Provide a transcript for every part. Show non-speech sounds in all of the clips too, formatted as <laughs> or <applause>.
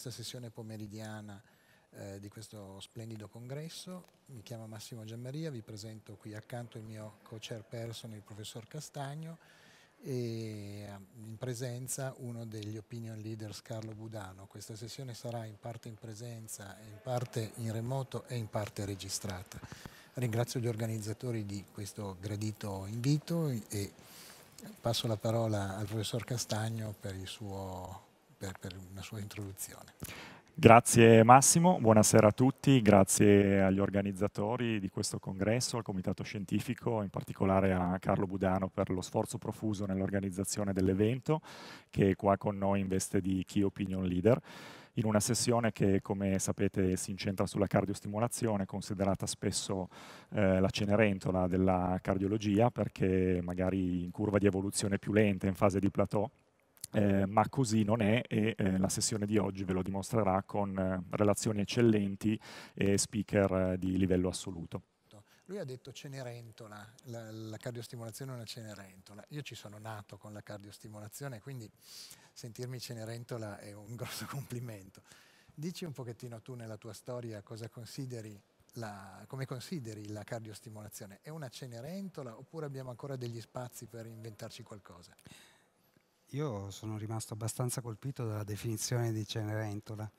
questa sessione pomeridiana eh, di questo splendido congresso. Mi chiamo Massimo Giammaria, vi presento qui accanto il mio co chair person, il professor Castagno, e eh, in presenza uno degli opinion leaders Carlo Budano. Questa sessione sarà in parte in presenza, in parte in remoto e in parte registrata. Ringrazio gli organizzatori di questo gradito invito e passo la parola al professor Castagno per il suo per, per una sua introduzione. Grazie Massimo, buonasera a tutti, grazie agli organizzatori di questo congresso, al Comitato Scientifico, in particolare a Carlo Budano per lo sforzo profuso nell'organizzazione dell'evento, che è qua con noi in veste di Key Opinion Leader, in una sessione che come sapete si incentra sulla cardiostimolazione, considerata spesso eh, la cenerentola della cardiologia, perché magari in curva di evoluzione più lenta, in fase di plateau, eh, ma così non è e eh, la sessione di oggi ve lo dimostrerà con eh, relazioni eccellenti e speaker eh, di livello assoluto. Lui ha detto Cenerentola, la, la cardiostimolazione è una Cenerentola. Io ci sono nato con la cardiostimolazione, quindi sentirmi Cenerentola è un <laughs> grosso complimento. Dici un pochettino tu nella tua storia cosa consideri la, come consideri la cardiostimolazione? È una Cenerentola oppure abbiamo ancora degli spazi per inventarci qualcosa? io sono rimasto abbastanza colpito dalla definizione di Cenerentola,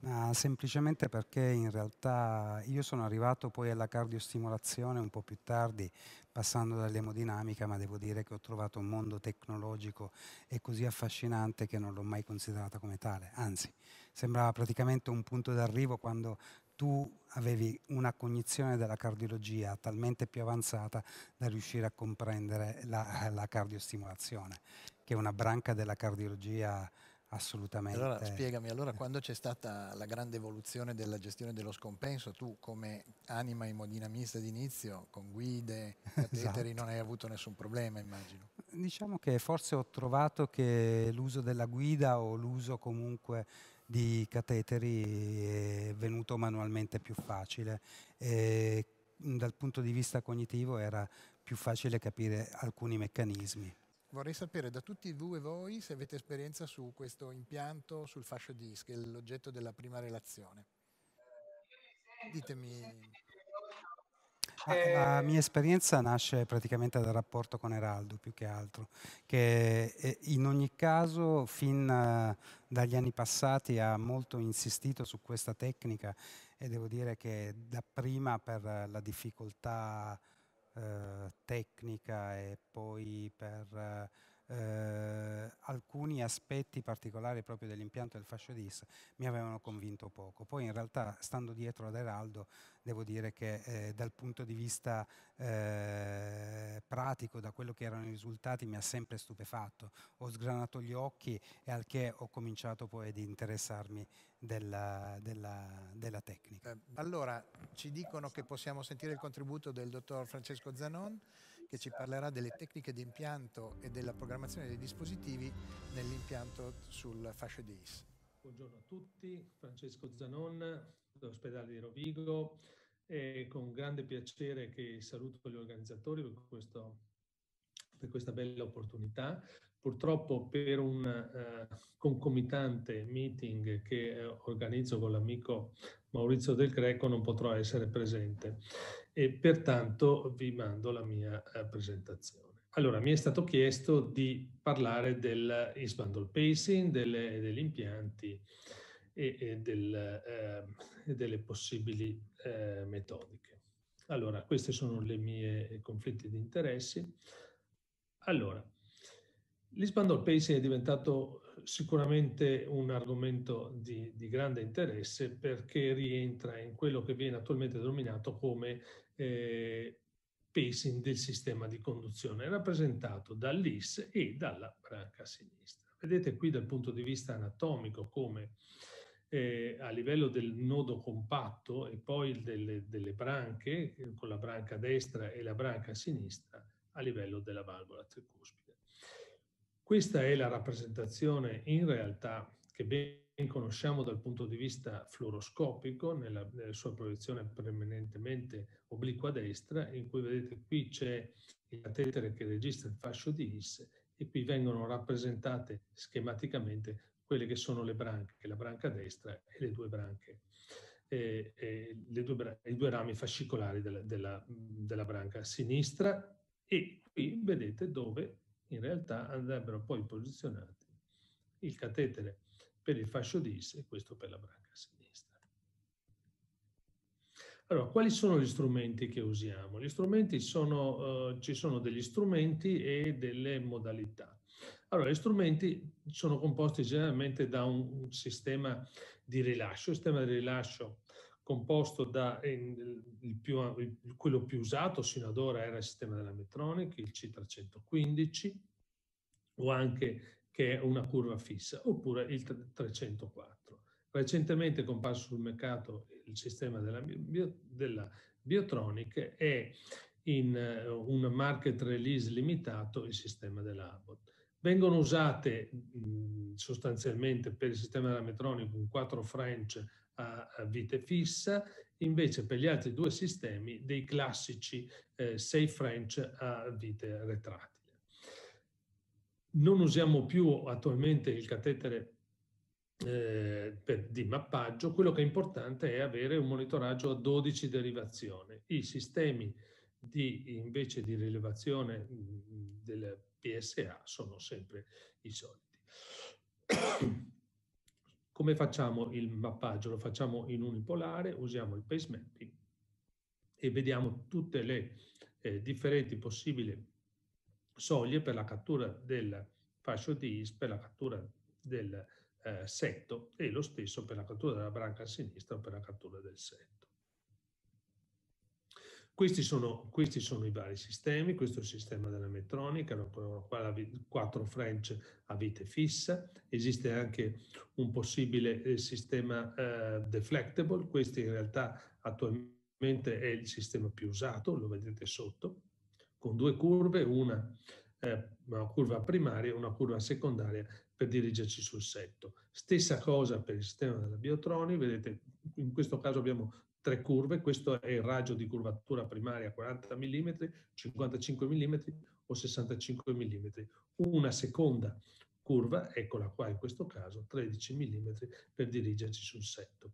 ma semplicemente perché in realtà io sono arrivato poi alla cardiostimolazione un po' più tardi, passando dall'emodinamica, ma devo dire che ho trovato un mondo tecnologico e così affascinante che non l'ho mai considerata come tale, anzi sembrava praticamente un punto d'arrivo quando tu avevi una cognizione della cardiologia talmente più avanzata da riuscire a comprendere la, la cardiostimolazione che è una branca della cardiologia assolutamente. Allora spiegami, allora quando c'è stata la grande evoluzione della gestione dello scompenso, tu come anima emodinamista d'inizio, con guide, <laughs> cateteri, esatto. non hai avuto nessun problema immagino? Diciamo che forse ho trovato che l'uso della guida o l'uso comunque di cateteri è venuto manualmente più facile. E dal punto di vista cognitivo era più facile capire alcuni meccanismi vorrei sapere da tutti voi, voi se avete esperienza su questo impianto, sul fascio disc, l'oggetto della prima relazione. Ditemi. Ah, eh, la mia esperienza nasce praticamente dal rapporto con Eraldo più che altro, che eh, in ogni caso fin eh, dagli anni passati ha molto insistito su questa tecnica e devo dire che dapprima per la difficoltà eh, tecnica e poi per eh, eh, alcuni aspetti particolari proprio dell'impianto del fascio DIS mi avevano convinto poco. Poi in realtà, stando dietro ad Eraldo, devo dire che eh, dal punto di vista eh, pratico, da quello che erano i risultati, mi ha sempre stupefatto. Ho sgranato gli occhi e al che ho cominciato poi ad interessarmi della, della, della tecnica. Eh, allora, ci dicono che possiamo sentire il contributo del dottor Francesco Zanon che ci parlerà delle tecniche di impianto e della programmazione dei dispositivi nell'impianto sul fascio di IS. Buongiorno a tutti, Francesco Zanon dell'ospedale di Rovigo. È con grande piacere che saluto gli organizzatori per, questo, per questa bella opportunità. Purtroppo per un uh, concomitante meeting che eh, organizzo con l'amico Maurizio Del Greco non potrò essere presente e pertanto vi mando la mia eh, presentazione. Allora, mi è stato chiesto di parlare del Bundle Pacing, delle, degli impianti e, e del, eh, delle possibili eh, metodiche. Allora, questi sono i miei eh, conflitti di interessi. Allora, l'Isbandol Pacing è diventato sicuramente un argomento di, di, grande interesse perché rientra in quello che viene attualmente denominato come eh, pacing del sistema di conduzione rappresentato dall'IS e dalla branca sinistra. Vedete qui dal punto di vista anatomico come eh, a livello del nodo compatto e poi delle, delle branche, eh, con la branca destra e la branca sinistra, a livello della valvola tricuspide. Questa è la rappresentazione in realtà che ben conosciamo dal punto di vista fluoroscopico, nella, nella sua proiezione permanentemente obliqua destra, in cui vedete qui c'è il catetere che registra il fascio di His e qui vengono rappresentate schematicamente quelle che sono le branche, la branca destra e le due branche, eh, eh, le due, i due rami fascicolari della, della, della branca sinistra e qui vedete dove in realtà andrebbero poi posizionati il catetere per il fascio dis e questo per la branca sinistra. Allora, quali sono gli strumenti che usiamo? Gli strumenti sono, eh, ci sono degli strumenti e delle modalità. Allora, gli strumenti sono composti generalmente da un, un sistema di rilascio, il sistema di rilascio composto da il più, il, quello più usato sino ad ora era il sistema della Metronic, il C315, o anche che è una curva fissa, oppure il 304. Recentemente è comparso sul mercato il sistema della, bio, della Biotronic e in eh, un market release limitato il sistema dell'Abbott. Vengono usate mh, sostanzialmente per il sistema della Metronic un 4 French a, a vite fissa, invece per gli altri due sistemi dei classici eh, 6 French a vite retrate. Non usiamo più attualmente il catetere eh, per, di mappaggio, quello che è importante è avere un monitoraggio a 12 derivazioni. I sistemi di, invece di rilevazione mm, del PSA sono sempre i soliti. <coughs> Come facciamo il mappaggio? Lo facciamo in unipolare, usiamo il pacemapping e vediamo tutte le eh, differenti possibili soglie per la cattura del fascio di Is, per la cattura del eh, setto e lo stesso per la cattura della branca a sinistra o per la cattura del setto. Questi sono, questi sono, i vari sistemi, questo è il sistema della metronica, qua quattro French a vite fissa, esiste anche un possibile eh, sistema eh, deflectable, questo in realtà attualmente è il sistema più usato, lo vedete sotto, con due curve, una, eh, una curva primaria e una curva secondaria per dirigerci sul setto. Stessa cosa per il sistema della biotroni, vedete in questo caso abbiamo tre curve, questo è il raggio di curvatura primaria 40 mm, 55 mm o 65 mm. Una seconda curva, eccola qua in questo caso, 13 mm per dirigerci sul setto.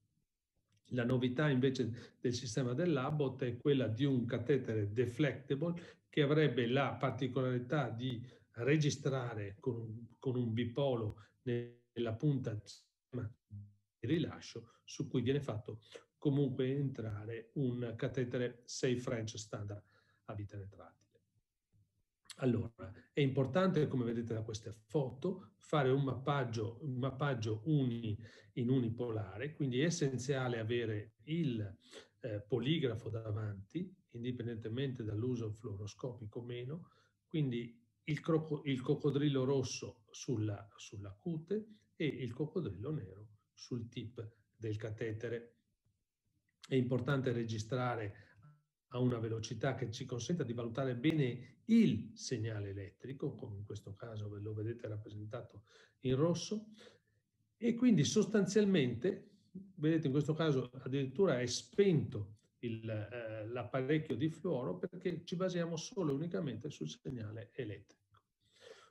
La novità invece del sistema del è quella di un catetere deflectable che avrebbe la particolarità di registrare con, un, con un bipolo nella punta di rilascio su cui viene fatto comunque entrare un catetere 6 French standard a vita retrate. Allora, è importante, come vedete da queste foto, fare un mappaggio, un mappaggio uni, in unipolare, quindi è essenziale avere il eh, poligrafo davanti, indipendentemente dall'uso fluoroscopico o meno, quindi il, croco, il coccodrillo rosso sulla, sulla cute e il coccodrillo nero sul tip del catetere. È importante registrare a una velocità che ci consenta di valutare bene il segnale elettrico, come in questo caso ve lo vedete rappresentato in rosso, e quindi sostanzialmente, vedete in questo caso addirittura è spento eh, l'apparecchio eh, di fluoro perché ci basiamo solo e unicamente sul segnale elettrico.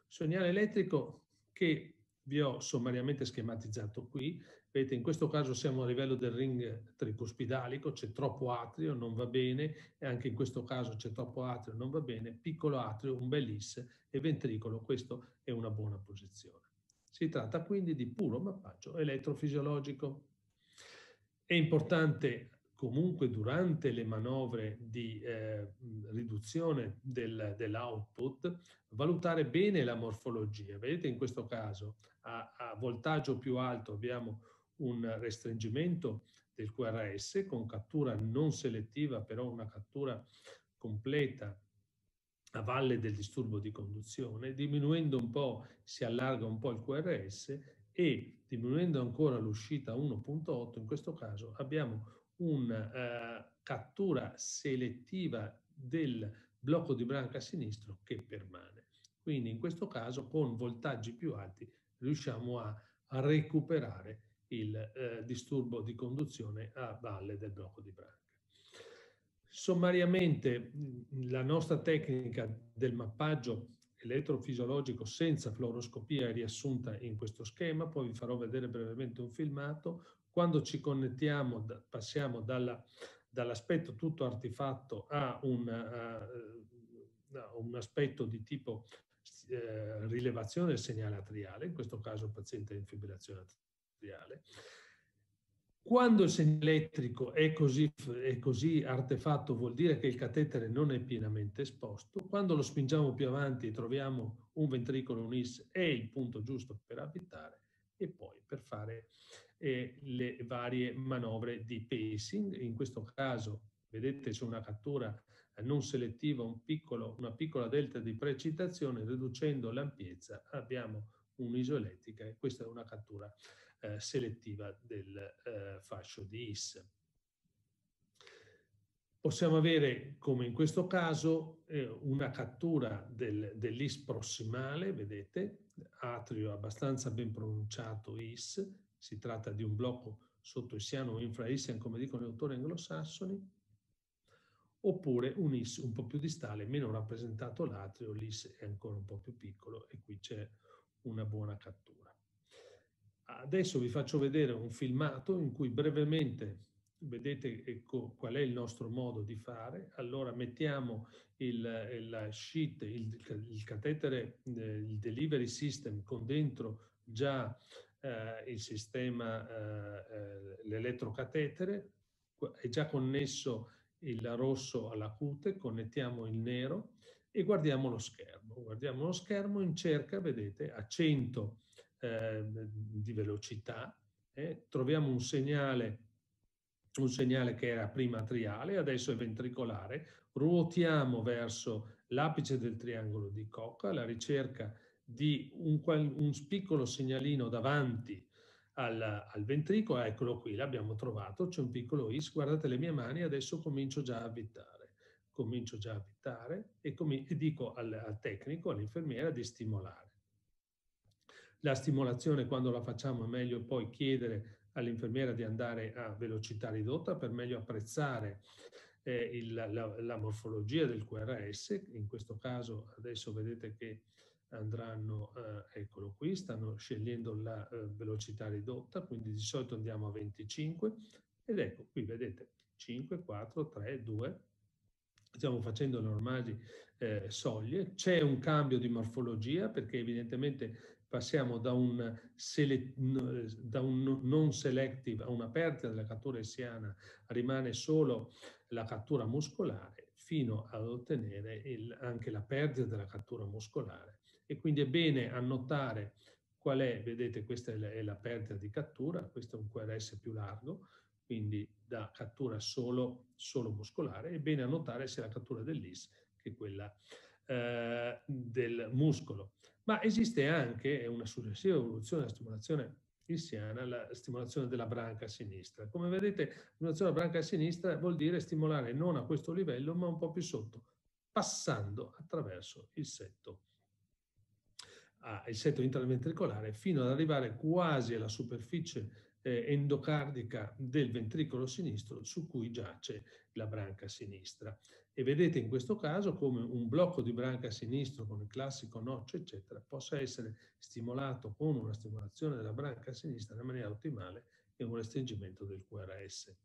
Segnale elettrico che vi ho sommariamente schematizzato qui Vedete, in questo caso siamo a livello del ring tricuspidalico, c'è troppo atrio, non va bene, e anche in questo caso c'è troppo atrio, non va bene, piccolo atrio, un bel is e ventricolo, questa è una buona posizione. Si tratta quindi di puro mappaggio elettrofisiologico. È importante comunque durante le manovre di eh, riduzione del, dell'output valutare bene la morfologia. Vedete in questo caso a, a voltaggio più alto abbiamo un restringimento del QRS con cattura non selettiva, però una cattura completa a valle del disturbo di conduzione, diminuendo un po', si allarga un po' il QRS e diminuendo ancora l'uscita 1.8, in questo caso abbiamo una eh, cattura selettiva del blocco di branca sinistro che permane. Quindi in questo caso con voltaggi più alti riusciamo a, recuperare recuperare il eh, disturbo di conduzione a valle del blocco di branca. Sommariamente la nostra tecnica del mappaggio elettrofisiologico senza fluoroscopia è riassunta in questo schema, poi vi farò vedere brevemente un filmato. Quando ci connettiamo, passiamo dalla, dall'aspetto tutto artefatto a un, a, eh, a un, aspetto di tipo eh, rilevazione del segnale atriale, in questo caso il paziente è in fibrillazione industriale. Quando il segnale elettrico è così, è così, artefatto vuol dire che il catetere non è pienamente esposto, quando lo spingiamo più avanti e troviamo un ventricolo unis è il punto giusto per abitare e poi per fare eh, le varie manovre di pacing, in questo caso vedete c'è una cattura eh, non selettiva, un piccolo, una piccola delta di precitazione, riducendo l'ampiezza abbiamo un'isoelettrica e questa è una cattura eh, selettiva del eh, fascio di IS. Possiamo avere, come in questo caso, eh, una cattura del, dell'is prossimale, vedete, atrio abbastanza ben pronunciato is, si tratta di un blocco sotto issiano o infraissian, come dicono gli autori anglosassoni, oppure un is un po' più distale, meno rappresentato l'atrio, l'is è ancora un po' più piccolo e qui c'è una buona cattura. Adesso vi faccio vedere un filmato in cui brevemente vedete ecco, qual è il nostro modo di fare. Allora mettiamo il, la sheet, il, il catetere, eh, il delivery system con dentro già eh, il sistema, eh, eh l'elettrocatetere, è già connesso il rosso alla cute, connettiamo il nero e guardiamo lo schermo. Guardiamo lo schermo in cerca, vedete, a 100 eh, di velocità. Eh. Troviamo un segnale, un segnale che era prima triale, adesso è ventricolare, ruotiamo verso l'apice del triangolo di Koch alla ricerca di un, un piccolo segnalino davanti al, al, ventricolo, eccolo qui, l'abbiamo trovato, c'è un piccolo is, guardate le mie mani, adesso comincio già a avvitare, comincio già a avvitare e, e dico al, al tecnico, all'infermiera di stimolare. La stimolazione quando la facciamo è meglio poi chiedere all'infermiera di andare a velocità ridotta per meglio apprezzare eh, il, la, la, morfologia del QRS, in questo caso adesso vedete che andranno, eh, eccolo qui, stanno scegliendo la eh, velocità ridotta, quindi di solito andiamo a 25 ed ecco qui vedete 5, 4, 3, 2, stiamo facendo le normali eh, soglie, c'è un cambio di morfologia perché evidentemente passiamo da un, sele, da un, non selective a una perdita della cattura essiana, rimane solo la cattura muscolare, fino ad ottenere il, anche la perdita della cattura muscolare. E quindi è bene annotare qual è, vedete questa è la, è la perdita di cattura, questo è un QRS più largo, quindi da cattura solo, solo muscolare, è bene annotare sia la cattura dell'IS che quella eh, del muscolo ma esiste anche una successiva evoluzione della stimolazione issiana, la stimolazione della branca sinistra. Come vedete, la stimolazione della branca sinistra vuol dire stimolare non a questo livello, ma un po' più sotto, passando attraverso il setto, ah, il setto intraventricolare, fino ad arrivare quasi alla superficie eh, endocardica del ventricolo sinistro su cui giace la branca sinistra. E vedete in questo caso come un blocco di branca sinistro con il classico noccio, eccetera, possa essere stimolato con una stimolazione della branca sinistra in maniera ottimale e un restringimento del QRS.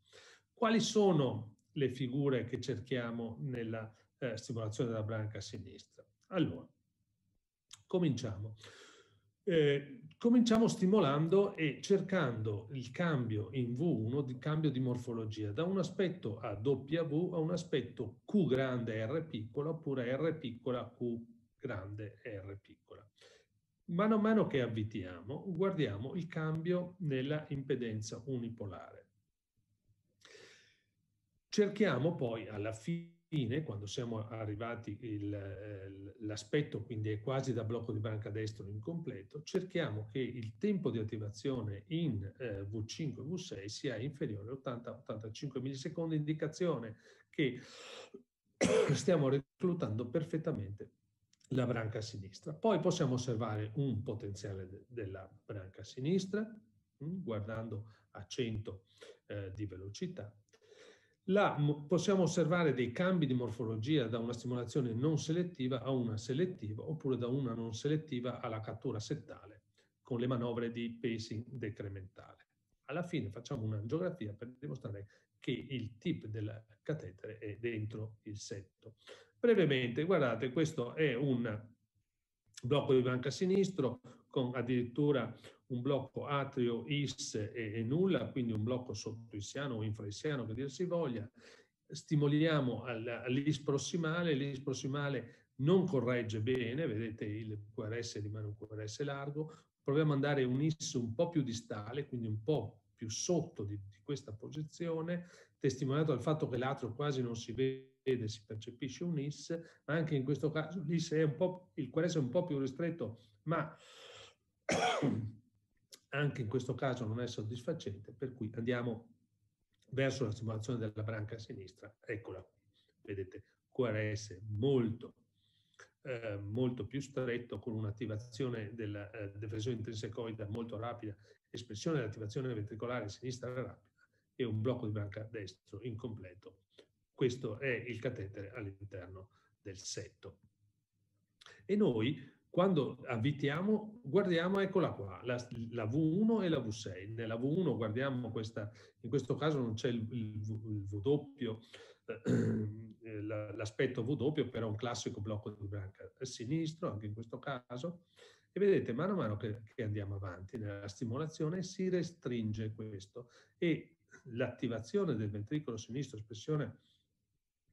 Quali sono le figure che cerchiamo nella eh, stimolazione della branca sinistra? Allora, cominciamo. Eh, cominciamo stimolando e cercando il cambio in V1, il cambio di morfologia, da un aspetto a W a un aspetto Q grande R piccola oppure R piccola Q grande R piccola. Mano a mano che avvitiamo, guardiamo il cambio nella impedenza unipolare. Cerchiamo poi alla fine fine, quando siamo arrivati all'aspetto, eh, quindi è quasi da blocco di banca destro incompleto, cerchiamo che il tempo di attivazione in V5 e V6 sia inferiore a 80-85 millisecondi, indicazione che <coughs> stiamo reclutando perfettamente la branca sinistra. Poi possiamo osservare un potenziale della branca sinistra, mm, guardando a 100 eh, di velocità, la, possiamo osservare dei cambi di morfologia da una stimolazione non selettiva a una selettiva oppure da una non selettiva alla cattura settale con le manovre di pacing decrementale. Alla fine facciamo un'angiografia per dimostrare che il tip del catetere è dentro il setto. Brevemente, guardate, questo è un blocco di banca sinistro, con addirittura un blocco atrio is e, e nulla, quindi un blocco sottoissiano o infraissiano, che dir si voglia, stimoliamo all'is prossimale, l'is prossimale non corregge bene, vedete il QRS rimane un QRS largo, proviamo ad andare un is un po' più distale, quindi un po' più sotto di, di questa posizione, testimoniato dal fatto che l'atrio quasi non si vede, si percepisce un is, ma anche in questo caso l'is è un po', il QRS è un po' più ristretto, ma anche in questo caso non è soddisfacente, per cui andiamo verso la simulazione della branca sinistra. Eccola, vedete, QRS molto, eh, molto più stretto, con un'attivazione della eh, deflessione intrinsecoida molto rapida, espressione dell'attivazione ventricolare sinistra rapida e un blocco di branca destro incompleto. Questo è il catetere all'interno del setto. E noi quando avvitiamo, guardiamo, eccola qua, la, la V1 e la V6. Nella V1 guardiamo questa, in questo caso non c'è il, il, il V eh, eh, l'aspetto V doppio, però è un classico blocco di branca sinistro, anche in questo caso. E vedete, mano a mano che, che andiamo avanti nella stimolazione, si restringe questo e l'attivazione del ventricolo sinistro, espressione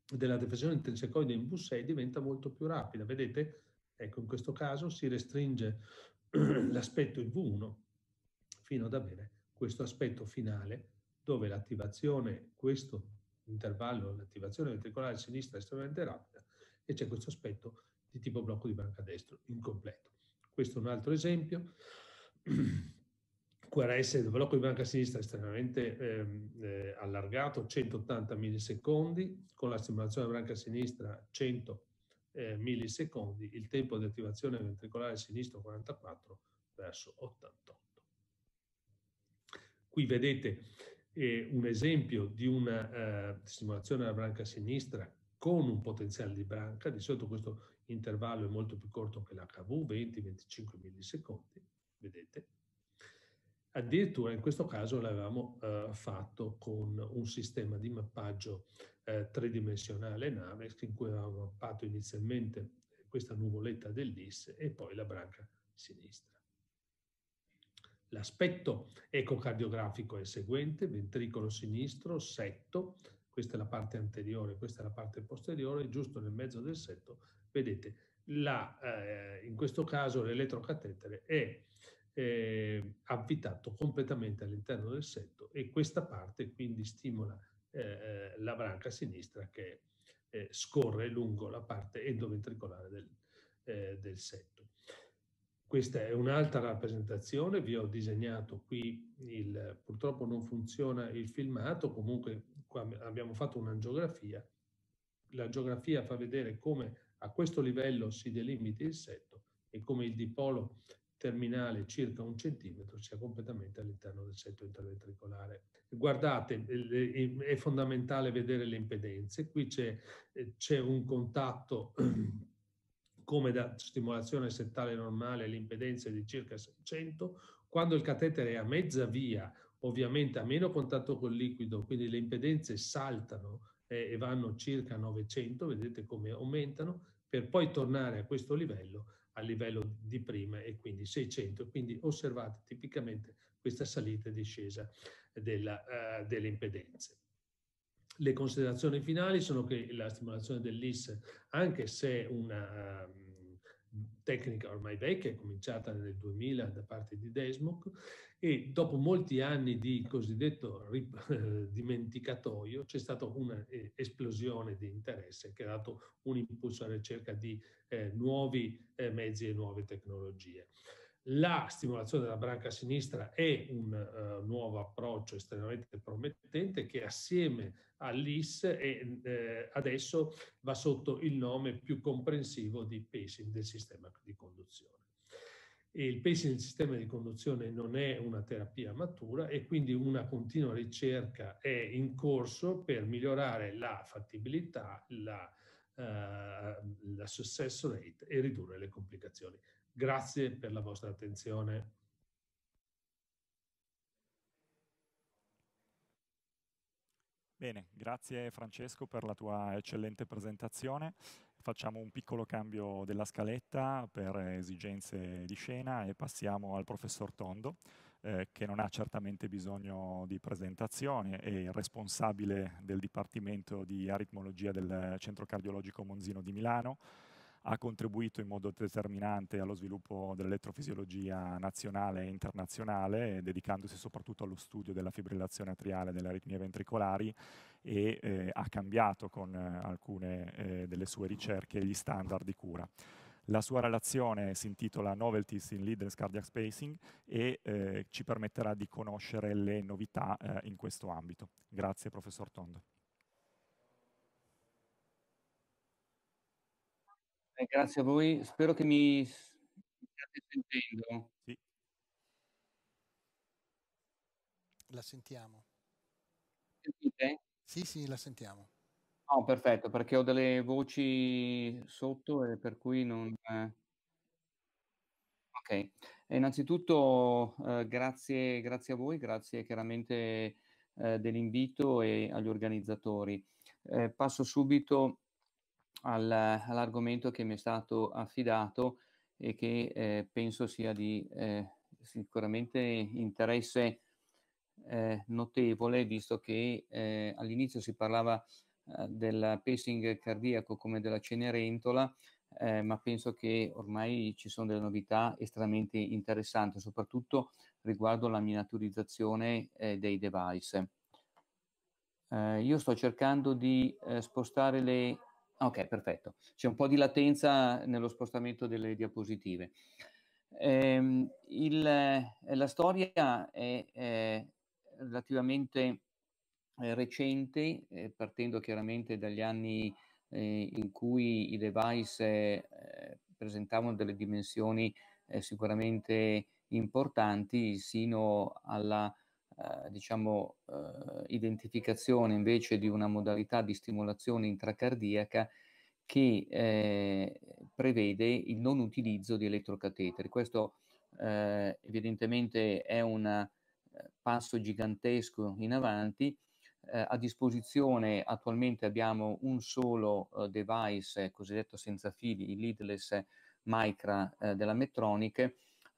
della deflessione intersecoide in V6 diventa molto più rapida. Vedete, Ecco, in questo caso si restringe <clears throat> l'aspetto in v 1 fino ad avere questo aspetto finale dove l'attivazione, questo intervallo, l'attivazione ventricolare sinistra è estremamente rapida e c'è questo aspetto di tipo blocco di banca destro incompleto. Questo è un altro esempio. QRS <clears throat> del blocco di banca sinistra è estremamente ehm, eh, allargato, 180 millisecondi, con la stimolazione della branca sinistra 100 millisecondi eh, millisecondi, il tempo di attivazione ventricolare sinistro 44 verso 88. Qui vedete eh, un esempio di una eh, stimolazione della branca sinistra con un potenziale di branca, di solito questo intervallo è molto più corto che l'HV, 20-25 millisecondi, vedete, Addirittura in questo caso l'avevamo eh, fatto con un sistema di mappaggio eh, tridimensionale nave in cui avevamo mappato inizialmente questa nuvoletta dell'IS e poi la branca sinistra. L'aspetto ecocardiografico è il seguente, ventricolo sinistro, setto, questa è la parte anteriore, questa è la parte posteriore, giusto nel mezzo del setto, vedete, la, eh, in questo caso l'elettrocatetere è eh, avvitato completamente all'interno del setto e questa parte quindi stimola eh, la branca sinistra che eh, scorre lungo la parte endoventricolare del, eh, del setto. Questa è un'altra rappresentazione, vi ho disegnato qui, il, purtroppo non funziona il filmato, comunque abbiamo fatto un'angiografia, l'angiografia fa vedere come a questo livello si delimiti il setto e come il dipolo terminale circa un centimetro sia completamente all'interno del setto interventricolare. Guardate, eh, è fondamentale vedere le impedenze. Qui c'è eh, un contatto <clears throat> come da stimolazione settale normale l'impedenza è di circa 600. Quando il catetere è a mezza via, ovviamente a meno contatto col liquido, quindi le impedenze saltano eh, e vanno circa 900, vedete come aumentano, per poi tornare a questo livello a livello di prima e quindi 600, quindi osservate tipicamente questa salita e discesa della, uh, delle impedenze. Le considerazioni finali sono che la stimolazione dell'IS, anche se una um, tecnica ormai vecchia, è cominciata nel 2000 da parte di Desmond, e dopo molti anni di cosiddetto eh, dimenticatoio c'è stata un'esplosione eh, di interesse che ha dato un impulso alla ricerca di eh, nuovi eh, mezzi e nuove tecnologie. La stimolazione della branca sinistra è un uh, nuovo approccio estremamente promettente che assieme all'IS è, eh, adesso va sotto il nome più comprensivo di pacing del sistema di conduzione il pacing del sistema di conduzione non è una terapia matura e quindi una continua ricerca è in corso per migliorare la fattibilità, la, uh, la success rate e ridurre le complicazioni. Grazie per la vostra attenzione. Bene, grazie Francesco per la tua eccellente presentazione facciamo un piccolo cambio della scaletta per esigenze di scena e passiamo al professor Tondo, eh, che non ha certamente bisogno di presentazione, è il responsabile del Dipartimento di Aritmologia del Centro Cardiologico Monzino di Milano, ha contribuito in modo determinante allo sviluppo dell'elettrofisiologia nazionale e internazionale, dedicandosi soprattutto allo studio della fibrillazione atriale e delle aritmie ventricolari e eh, ha cambiato con eh, alcune eh, delle sue ricerche gli standard di cura. La sua relazione si intitola Novelties in Leaders Cardiac Spacing e eh, ci permetterà di conoscere le novità eh, in questo ambito. Grazie professor Tondo. Eh, grazie a voi, spero che mi, stiate sentendo. Sì. La sentiamo. Sentite? Sì, sì, la sentiamo. No, oh, perfetto, perché ho delle voci sotto e per cui non... Eh. Ok, e innanzitutto eh, grazie, grazie, a voi, grazie chiaramente eh, dell'invito e agli organizzatori. Eh, passo subito al, all'argomento che mi è stato affidato e che eh, penso sia di eh, sicuramente interesse eh, notevole, visto che eh, all'inizio si parlava eh, del pacing cardiaco come della Cenerentola, eh, ma penso che ormai ci sono delle novità estremamente interessanti, soprattutto riguardo alla miniaturizzazione eh, dei device. Eh, io sto cercando di spostare le... Ah, ok, perfetto. C'è un po' di latenza nello spostamento delle diapositive. Ehm, eh, il, la storia è, è, relativamente eh, recenti, eh, partendo chiaramente dagli anni eh, in cui i device eh, presentavano delle dimensioni eh, sicuramente importanti, sino alla diciamo, identificazione invece di una modalità di stimolazione intracardiaca che eh, prevede il non utilizzo di elettrocateteri. Questo eh, evidentemente è una passo gigantesco in avanti. Eh, a disposizione attualmente abbiamo un solo eh, device eh, cosiddetto senza fili, il leadless Micra eh, della Metronic.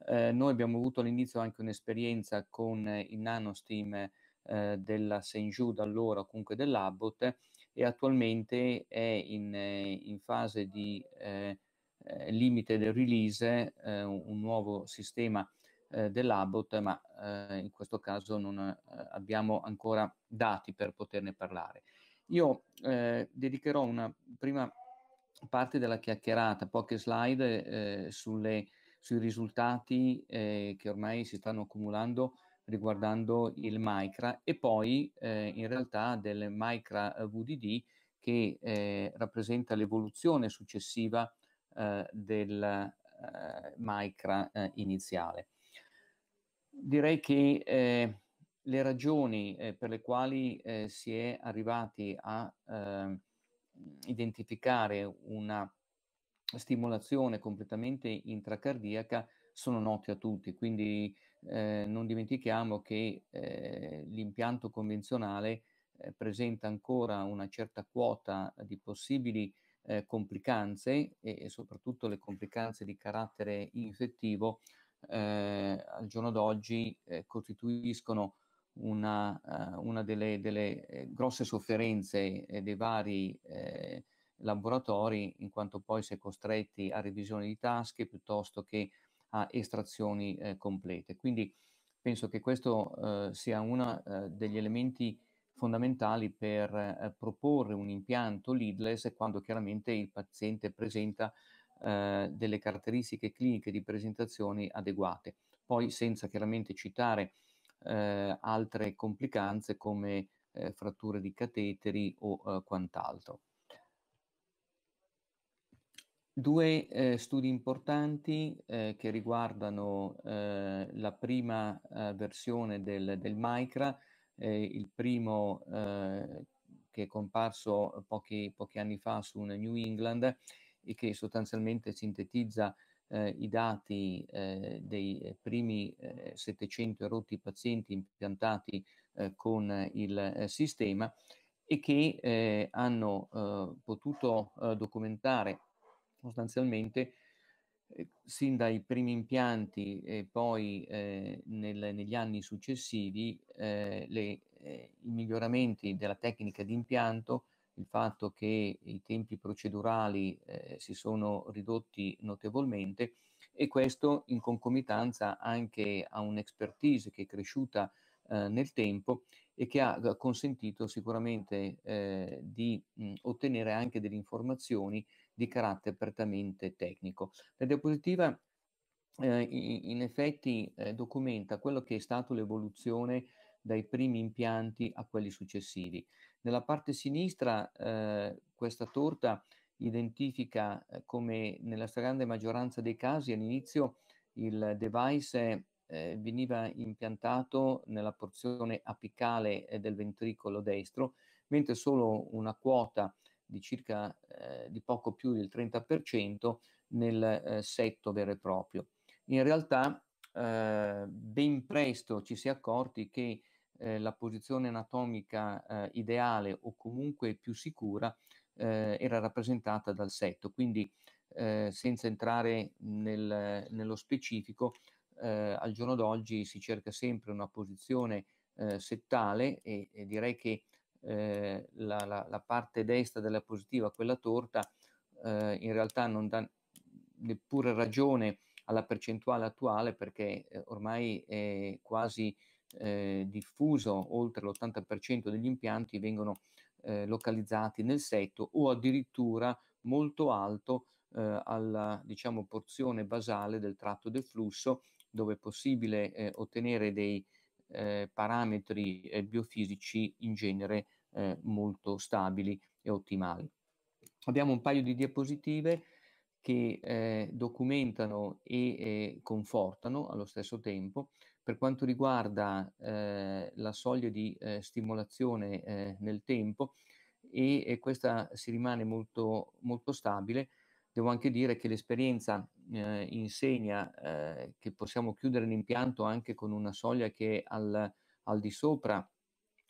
Eh, noi abbiamo avuto all'inizio anche un'esperienza con eh, il NanoSteam della Senju da allora, comunque dell'Abbot, e attualmente è in, in fase di limite del release un nuovo sistema eh, dell'Abbott, ma eh, in questo caso non eh, abbiamo ancora dati per poterne parlare. Io eh, dedicherò una prima parte della chiacchierata, poche slide eh, sulle, sui risultati eh, che ormai si stanno accumulando riguardando il Micra e poi in realtà del Micra VDD che rappresenta l'evoluzione successiva del Micra iniziale. Direi che eh, le ragioni eh, per le quali eh, si è arrivati a ehm, identificare una stimolazione completamente intracardiaca sono note a tutti, quindi eh, non dimentichiamo che eh, l'impianto convenzionale eh, presenta ancora una certa quota di possibili complicanze e, e soprattutto le complicanze di carattere infettivo eh, al giorno d'oggi eh, costituiscono una, uh, una delle, delle, eh, grosse sofferenze eh, dei vari eh, laboratori, in quanto poi si è costretti a revisioni di tasche piuttosto che a estrazioni complete. Quindi penso che questo sia uno degli elementi fondamentali per proporre un impianto leadless quando chiaramente il paziente presenta eh, delle caratteristiche cliniche di presentazioni adeguate, poi senza chiaramente citare eh, altre complicanze come eh, fratture di cateteri o eh, quant'altro. Due eh, studi importanti che riguardano la prima versione del, del Micra, il primo che è comparso pochi, pochi anni fa su una New England e che sostanzialmente sintetizza eh, i dati eh, dei eh, primi eh, 700 erotti pazienti impiantati eh, con il eh, sistema e che hanno potuto documentare sostanzialmente sin dai primi impianti e poi nel, negli anni successivi le, i miglioramenti della tecnica di impianto il fatto che i tempi procedurali eh, si sono ridotti notevolmente e questo in concomitanza anche a un'expertise che è cresciuta eh, nel tempo e che ha eh, consentito sicuramente eh, di mh, ottenere anche delle informazioni di carattere prettamente tecnico. La diapositiva eh, in effetti eh, documenta quello che è stato l'evoluzione dai primi impianti a quelli successivi. Nella parte sinistra eh, questa torta identifica eh, come nella stragrande maggioranza dei casi all'inizio il device eh, veniva impiantato nella porzione apicale eh, del ventricolo destro, mentre solo una quota di circa eh, di poco più del 30% nel eh, setto vero e proprio. In realtà eh, ben presto ci si è accorti che eh, la posizione anatomica eh, ideale o comunque più sicura eh, era rappresentata dal setto. Quindi, eh, senza entrare nel, nello specifico, eh, al giorno d'oggi si cerca sempre una posizione eh, settale e, e, direi che la, la, la, parte destra della positiva, quella torta, in realtà non dà neppure ragione alla percentuale attuale perché ormai è quasi eh, diffuso, oltre l'80% degli impianti vengono eh, localizzati nel setto o addirittura molto alto eh, alla diciamo, porzione basale del tratto del flusso dove è possibile eh, ottenere dei eh, parametri eh, biofisici in genere molto stabili e ottimali. Abbiamo un paio di diapositive che documentano e confortano allo stesso tempo per quanto riguarda eh, la soglia di eh, stimolazione eh, nel tempo, e, e, questa si rimane molto, molto stabile, devo anche dire che l'esperienza eh, insegna eh, che possiamo chiudere l'impianto anche con una soglia che è al, al di sopra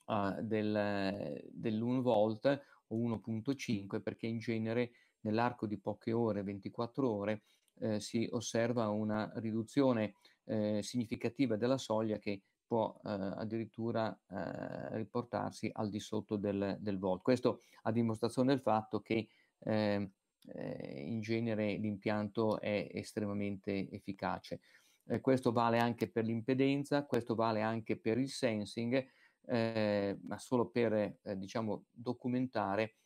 ah, del, dell'1 volt o 1.5, perché in genere nell'arco di poche ore, 24 ore, eh, si osserva una riduzione eh, significativa della soglia che può eh, addirittura eh, riportarsi al di sotto del, del, volt. Questo a dimostrazione del fatto che ehm, eh, in genere l'impianto è estremamente efficace. Eh, questo vale anche per l'impedenza, questo vale anche per il sensing, eh, ma solo per diciamo, documentare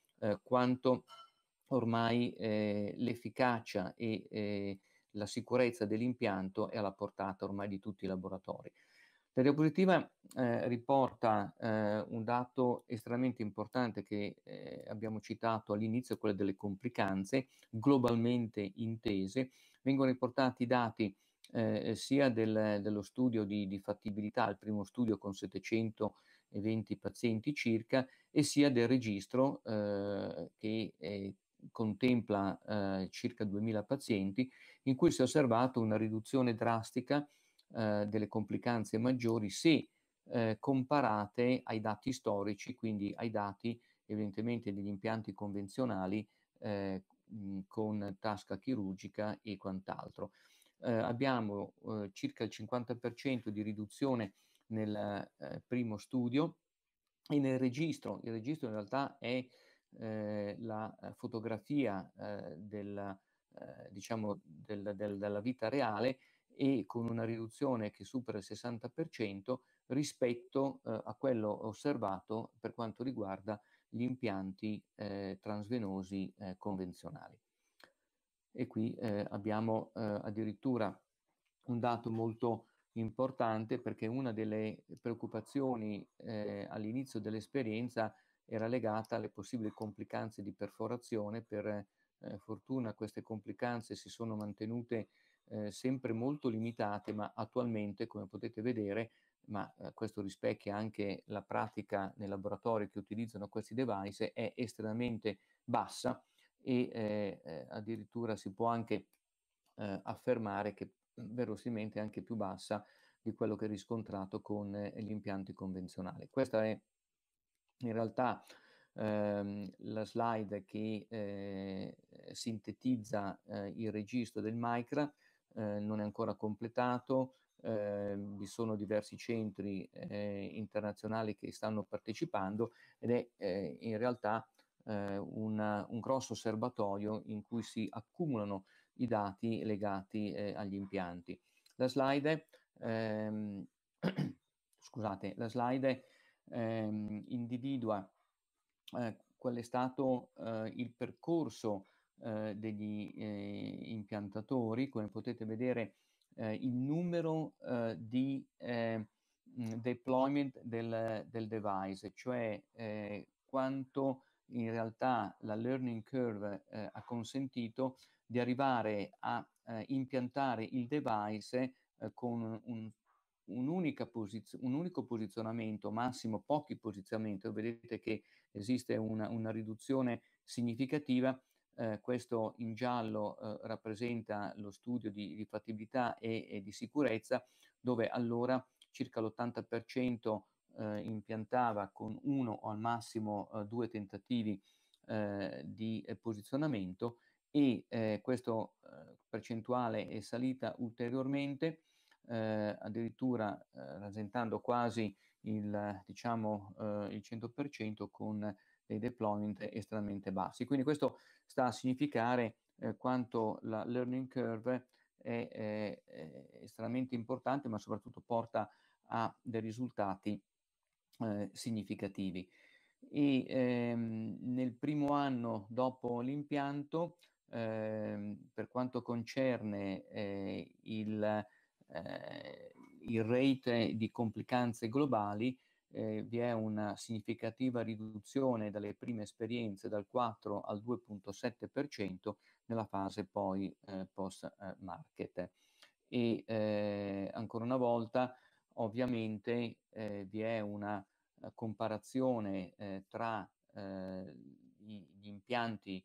quanto ormai l'efficacia e la sicurezza dell'impianto è alla portata ormai di tutti i laboratori. La diapositiva eh, riporta eh, un dato estremamente importante che eh, abbiamo citato all'inizio, quello delle complicanze globalmente intese. Vengono riportati i dati eh, sia del, dello studio di, di, fattibilità, il primo studio con 720 pazienti circa, e sia del registro eh, che è contempla eh, circa 2000 pazienti, in cui si è osservato una riduzione drastica eh, delle complicanze maggiori se eh, comparate ai dati storici, quindi ai dati evidentemente degli impianti convenzionali eh, mh, con tasca chirurgica e quant'altro. Eh, abbiamo eh, circa il 50% di riduzione nel primo studio e nel registro, il registro in realtà è eh, la eh, fotografia eh, della, eh, diciamo del, del, della vita reale e con una riduzione che supera il 60% rispetto eh, a quello osservato per quanto riguarda gli impianti eh, transvenosi convenzionali. E qui abbiamo addirittura un dato molto importante perché una delle preoccupazioni all'inizio dell'esperienza eh, era legata alle possibili complicanze di perforazione. Per eh, fortuna queste complicanze si sono mantenute eh, sempre molto limitate, ma attualmente, come potete vedere, ma eh, questo rispecchia anche la pratica nei laboratori che utilizzano questi device, è estremamente bassa e eh, eh, addirittura si può anche eh, affermare che verosimilmente è anche più bassa di quello che è riscontrato con gli impianti convenzionali. Questa è in realtà ehm, la slide che eh, sintetizza eh, il registro del Micra eh, non è ancora completato, eh, vi sono diversi centri eh, internazionali che stanno partecipando ed è eh, in realtà eh, una, un grosso serbatoio in cui si accumulano i dati legati eh, agli impianti. La slide, ehm, <clears throat> scusate, la slide ehm, individua eh, qual è stato eh, il percorso eh, degli eh, impiantatori, come potete vedere eh, il numero eh, di ehm, deployment del, del, device, cioè quanto in realtà la learning curve ha consentito di arrivare a impiantare il device con un un, posiz- un unico posizionamento, massimo pochi posizionamenti, vedete che esiste una, una riduzione significativa, eh, questo in giallo eh, rappresenta lo studio di, di fattibilità e, e, di sicurezza, dove allora circa l'80% eh, impiantava con uno o al massimo eh, due tentativi eh, di eh, posizionamento e eh, questa percentuale è salita ulteriormente eh, addirittura eh, rasentando quasi il, diciamo, eh, il 100% con dei deployment estremamente bassi. Quindi questo sta a significare eh, quanto la learning curve è, è, è, estremamente importante, ma soprattutto porta a dei risultati eh, significativi. E, ehm, nel primo anno dopo l'impianto eh, per quanto concerne eh, il, eh, il rate di complicanze globali, eh, vi è una significativa riduzione dalle prime esperienze dal 4 al 2.7% nella fase poi eh, post-market. Eh, e eh, ancora una volta, ovviamente, eh, vi è una comparazione tra gli impianti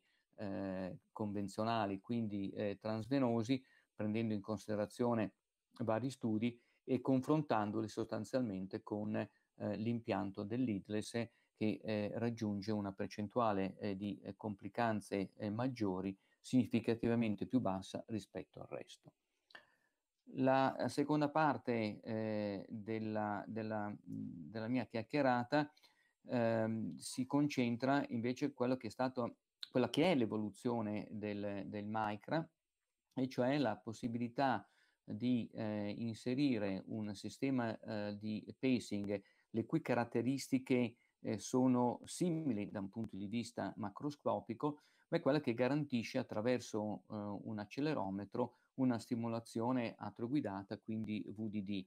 convenzionali, quindi transvenosi, prendendo in considerazione vari studi e confrontandoli sostanzialmente con eh, l'impianto dell'IDLES che eh, raggiunge una percentuale eh, di eh, complicanze eh, maggiori significativamente più bassa rispetto al resto. La eh, seconda parte della, della, della, mia chiacchierata ehm, si concentra invece quello che è stato, quella che è l'evoluzione del, del, MICRA, e cioè la possibilità di eh, inserire un sistema eh, di pacing le cui caratteristiche eh, sono simili da un punto di vista macroscopico, ma è quella che garantisce attraverso eh, un accelerometro una stimolazione atroguidata, quindi VDD,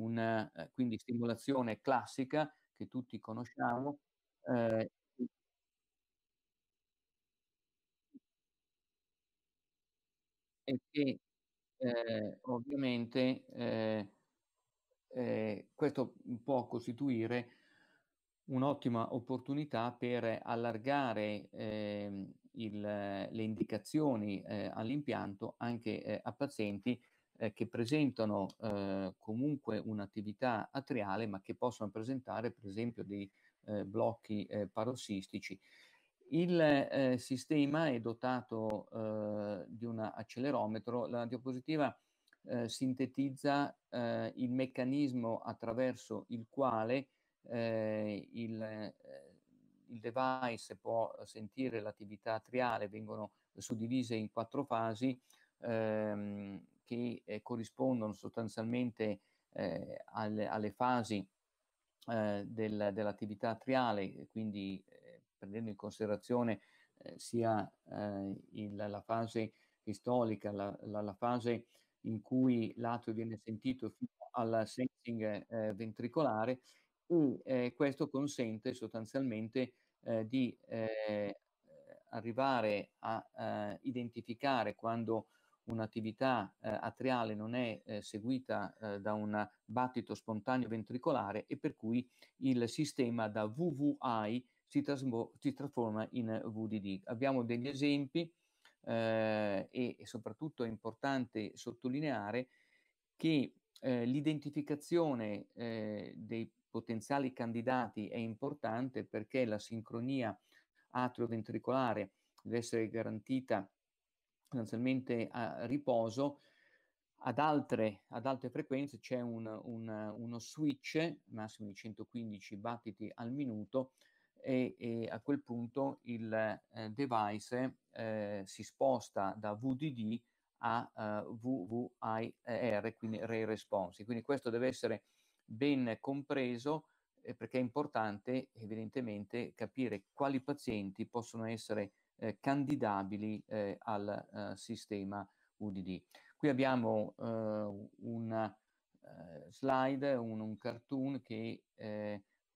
una, eh, quindi stimolazione classica che tutti conosciamo. Eh, e che eh, ovviamente eh, eh, questo può costituire un'ottima opportunità per allargare ehm, il, le indicazioni eh, all'impianto anche eh, a pazienti eh, che presentano comunque un'attività atriale ma che possono presentare per esempio dei blocchi parossistici il eh, sistema è dotato eh, di un accelerometro. La diapositiva eh, sintetizza eh, il meccanismo attraverso il quale eh, il, eh, il, device può sentire l'attività triale. Vengono suddivise in quattro fasi ehm, che corrispondono sostanzialmente alle, alle fasi del, dell'attività triale, quindi prendendo in considerazione eh, sia eh, il, la fase istolica, la, la, la, fase in cui l'atrio viene sentito fino al sensing eh, ventricolare e eh, questo consente sostanzialmente eh, di eh, arrivare a identificare quando un'attività eh, atriale non è eh, seguita eh, da un battito spontaneo ventricolare e per cui il sistema da VVI si, trasbo- si trasforma in VDD. Abbiamo degli esempi eh, e, e, soprattutto è importante sottolineare che eh, l'identificazione eh, dei potenziali candidati è importante perché la sincronia atrioventricolare deve essere garantita sostanzialmente a riposo, ad altre, ad alte frequenze c'è un, un, uno switch, massimo di 115 battiti al minuto, e, e a quel punto il eh, device eh, si sposta da VDD a uh, eh, VVIR, quindi Ray Responsive. Quindi questo deve essere ben compreso eh, perché è importante evidentemente capire quali pazienti possono essere eh, candidabili eh, al sistema UDD. Qui abbiamo una slide, un, un cartoon che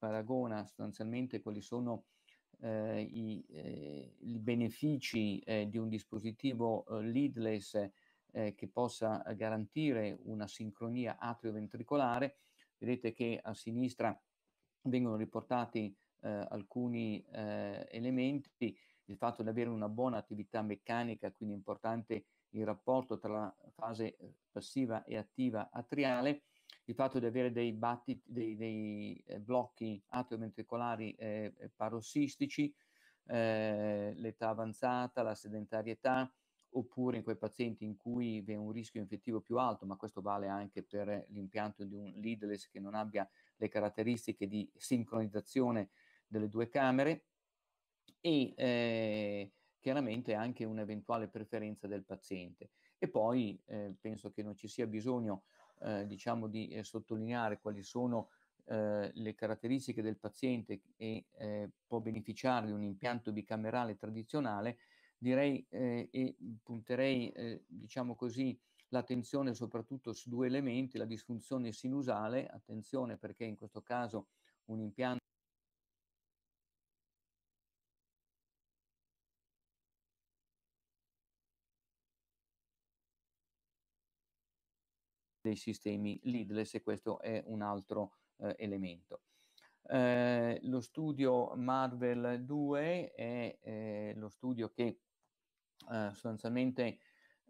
paragona sostanzialmente quali sono eh, i, eh, i, benefici eh, di un dispositivo eh, leadless eh, che possa garantire una sincronia atrioventricolare, vedete che a sinistra vengono riportati eh, alcuni elementi, il fatto di avere una buona attività meccanica, quindi importante il rapporto tra la fase passiva e attiva atriale, il fatto di avere dei, battiti, dei, dei eh, blocchi atrioventricolari eh, eh, parossistici, eh, l'età avanzata, la sedentarietà, oppure in quei pazienti in cui vi è un rischio infettivo più alto, ma questo vale anche per l'impianto di un leadless che non abbia le caratteristiche di sincronizzazione delle due camere e eh, chiaramente anche un'eventuale preferenza del paziente. E poi eh, penso che non ci sia bisogno eh, diciamo di eh, sottolineare quali sono eh, le caratteristiche del paziente e eh, può beneficiare di un impianto bicamerale tradizionale, direi eh, e punterei, eh, diciamo così, l'attenzione soprattutto su due elementi, la disfunzione sinusale, attenzione perché in questo caso un impianto dei sistemi leadless e questo è un altro eh, elemento. Eh, lo studio Marvel 2 è eh, lo studio che eh, sostanzialmente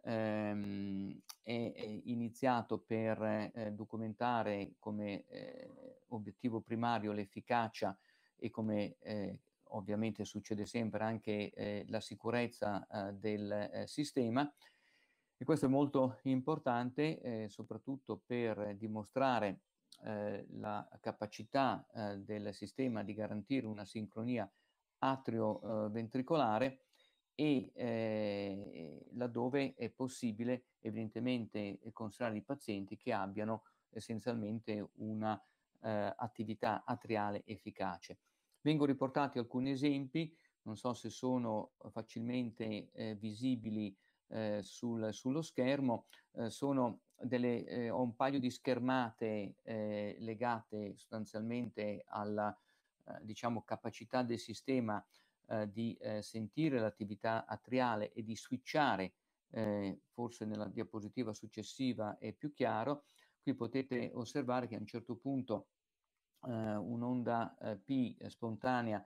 ehm, è, è, iniziato per eh, documentare come eh, obiettivo primario l'efficacia e come ovviamente succede sempre anche la sicurezza del sistema e questo è molto importante eh, soprattutto per dimostrare eh, la capacità eh, del sistema di garantire una sincronia atrio-ventricolare eh, e eh, laddove è possibile evidentemente eh, considerare i pazienti che abbiano essenzialmente una attività atriale efficace. Vengo riportati alcuni esempi, non so se sono facilmente visibili eh, sul, sullo schermo eh, sono delle, eh, ho un paio di schermate eh, legate sostanzialmente alla eh, diciamo, capacità del sistema eh, di sentire l'attività atriale e di switchare, forse nella diapositiva successiva è più chiaro, qui potete osservare che a un certo punto un'onda P spontanea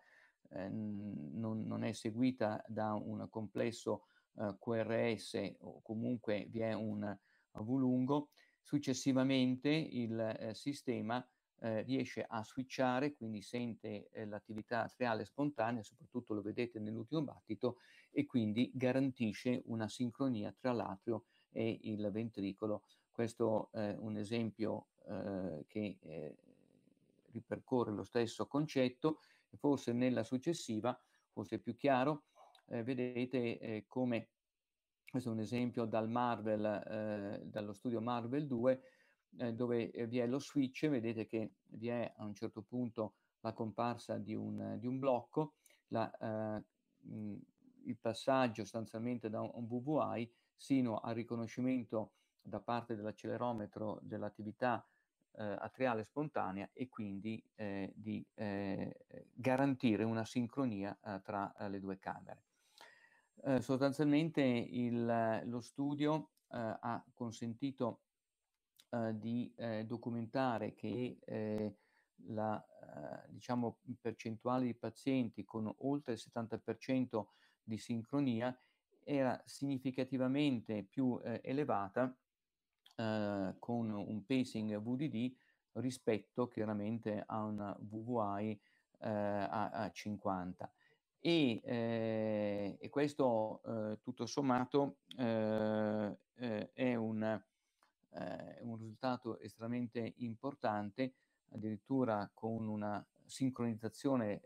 non, non, è seguita da un complesso eh, QRS o comunque vi è un V lungo, successivamente il eh, sistema eh, riesce a switchare, quindi sente eh, l'attività atriale spontanea, soprattutto lo vedete nell'ultimo battito, e quindi garantisce una sincronia tra l'atrio e il ventricolo. Questo è un esempio eh, che eh, ripercorre lo stesso concetto, forse nella successiva, forse è più chiaro, eh, vedete eh, come, questo è un esempio dal Marvel, eh, dallo studio Marvel 2, eh, dove eh, vi è lo switch, vedete che vi è a un certo punto la comparsa di un, di un blocco, la, mh, mm, il passaggio sostanzialmente da un, un VVI sino al riconoscimento da parte dell'accelerometro dell'attività eh, atriale spontanea e quindi eh, di eh, garantire una sincronia tra le due camere. Eh, sostanzialmente il, eh, lo studio eh, ha consentito eh, di eh, documentare che la diciamo, percentuale di pazienti con oltre il 70% di sincronia era significativamente più elevata con un pacing VDD rispetto chiaramente a una VVI a, a 50. E, eh, e questo eh, tutto sommato ehm, ehm, è un, ehm, un, risultato estremamente importante, addirittura con una sincronizzazione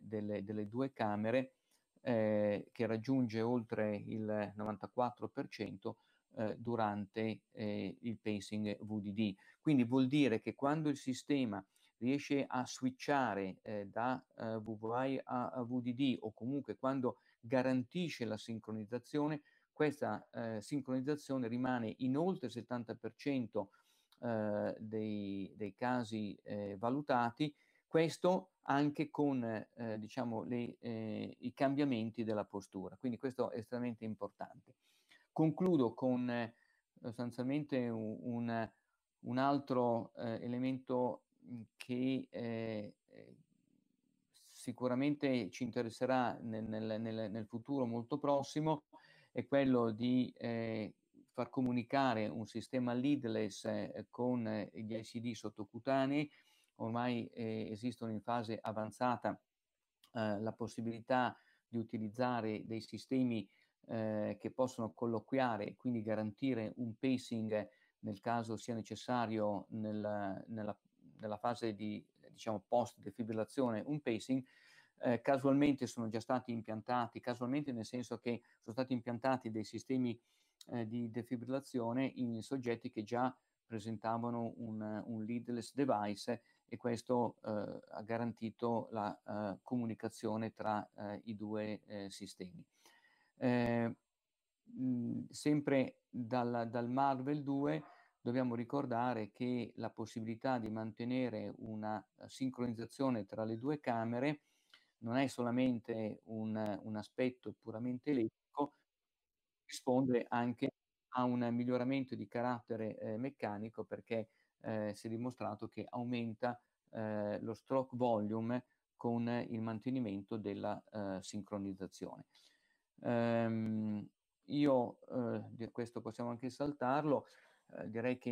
delle, delle, due camere che raggiunge oltre il 94% durante eh, il pacing VDD. Quindi vuol dire che quando il sistema riesce a switchare eh, da eh, VVI a, a, VDD o comunque quando garantisce la sincronizzazione, questa eh, sincronizzazione rimane in oltre il 70% eh, dei, dei, casi eh, valutati, questo anche con eh, diciamo, le, i cambiamenti della postura. Quindi questo è estremamente importante. Concludo con sostanzialmente un, un altro elemento Mhmm, che eh, sicuramente ci interesserà nel, nel, nel, futuro molto prossimo è quello di eh, far comunicare un sistema leadless eh, con eh, gli ICD sottocutanei. Ormai eh, esistono in fase avanzata eh, la possibilità di utilizzare dei sistemi che possono colloquiare e quindi garantire un pacing nel caso sia necessario nella, nella, nella fase di diciamo, post defibrillazione un pacing, eh, casualmente sono già stati impiantati, casualmente nel senso che sono stati impiantati dei sistemi eh, di defibrillazione in soggetti che già presentavano un, un leadless device e questo eh, ha garantito la eh, comunicazione tra eh, i due eh, sistemi. Mh, sempre dal, dal Marvel 2 dobbiamo ricordare che la possibilità di mantenere una eh, sincronizzazione tra le due camere non è solamente un, un aspetto puramente elettrico, risponde anche a un miglioramento di carattere eh, meccanico perché eh, si è dimostrato che aumenta eh, lo stroke volume con il mantenimento della eh, sincronizzazione. Ehm, io, eh, questo possiamo anche saltarlo, Ehm, direi che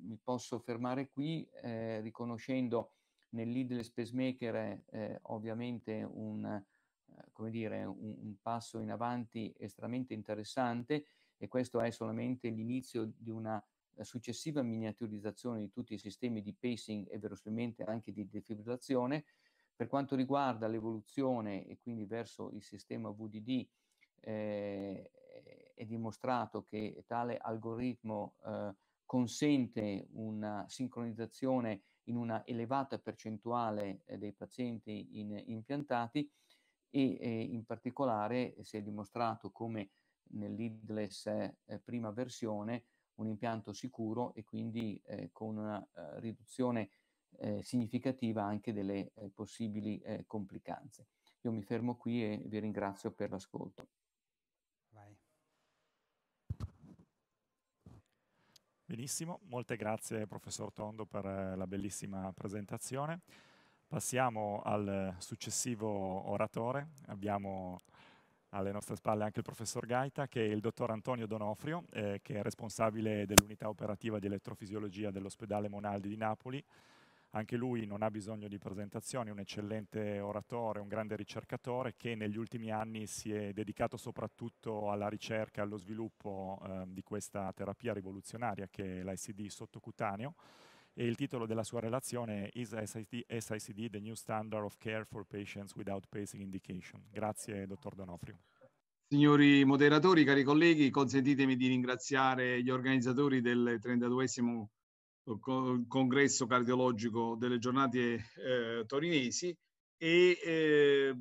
mi posso fermare qui eh, riconoscendo nel lead delle spacemaker eh, ovviamente un, eh, dire, un, un, passo in avanti estremamente interessante e questo è solamente l'inizio di una successiva miniaturizzazione di tutti i sistemi di pacing e verosimilmente anche di defibrillazione. Per quanto riguarda l'evoluzione e quindi verso il sistema VDD, eh, è dimostrato che tale algoritmo eh, consente una sincronizzazione in una elevata percentuale eh, dei pazienti in, impiantati e eh, in particolare si è dimostrato come nell'IDLES eh, prima versione un impianto sicuro e quindi eh, con una uh, riduzione eh, significativa anche delle possibili complicanze. Io mi fermo qui e vi ringrazio per l'ascolto. Benissimo, molte grazie professor Tondo per eh, la bellissima presentazione. Passiamo al successivo oratore. Abbiamo alle nostre spalle anche il professor Gaita, che è il dottor Antonio Donofrio, eh, che è responsabile dell'unità operativa di elettrofisiologia dell'ospedale Monaldi di Napoli, anche lui non ha bisogno di presentazioni, un eccellente oratore, un grande ricercatore che negli ultimi anni si è dedicato soprattutto alla ricerca e allo sviluppo eh, di questa terapia rivoluzionaria che è l'ICD sottocutaneo e il titolo della sua relazione è Is SICD, SICD the new standard of care for patients without pacing indication? Grazie, dottor Donofrio. Signori moderatori, cari colleghi, consentitemi di ringraziare gli organizzatori del 32 congresso cardiologico delle giornate eh, torinesi e eh,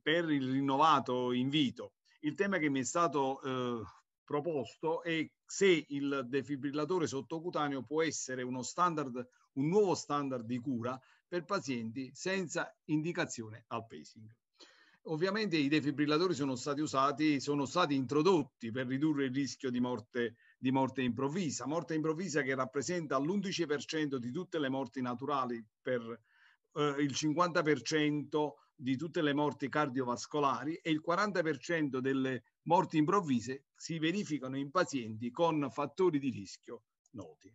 per il rinnovato invito. Il tema che mi è stato eh, proposto è se il defibrillatore sottocutaneo può essere uno standard, un nuovo standard di cura per pazienti senza indicazione al pacing. Ovviamente i defibrillatori sono stati usati, sono stati introdotti per ridurre il rischio di morte di morte improvvisa, morte improvvisa che rappresenta l'11% di tutte le morti naturali per eh, il 50% di tutte le morti cardiovascolari e il 40% delle morti improvvise si verificano in pazienti con fattori di rischio noti.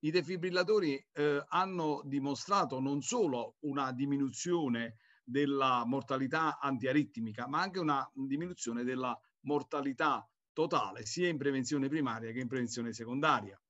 I defibrillatori eh, hanno dimostrato non solo una diminuzione della mortalità antiaritmica, ma anche una diminuzione della mortalità totale sia in prevenzione primaria che in prevenzione secondaria.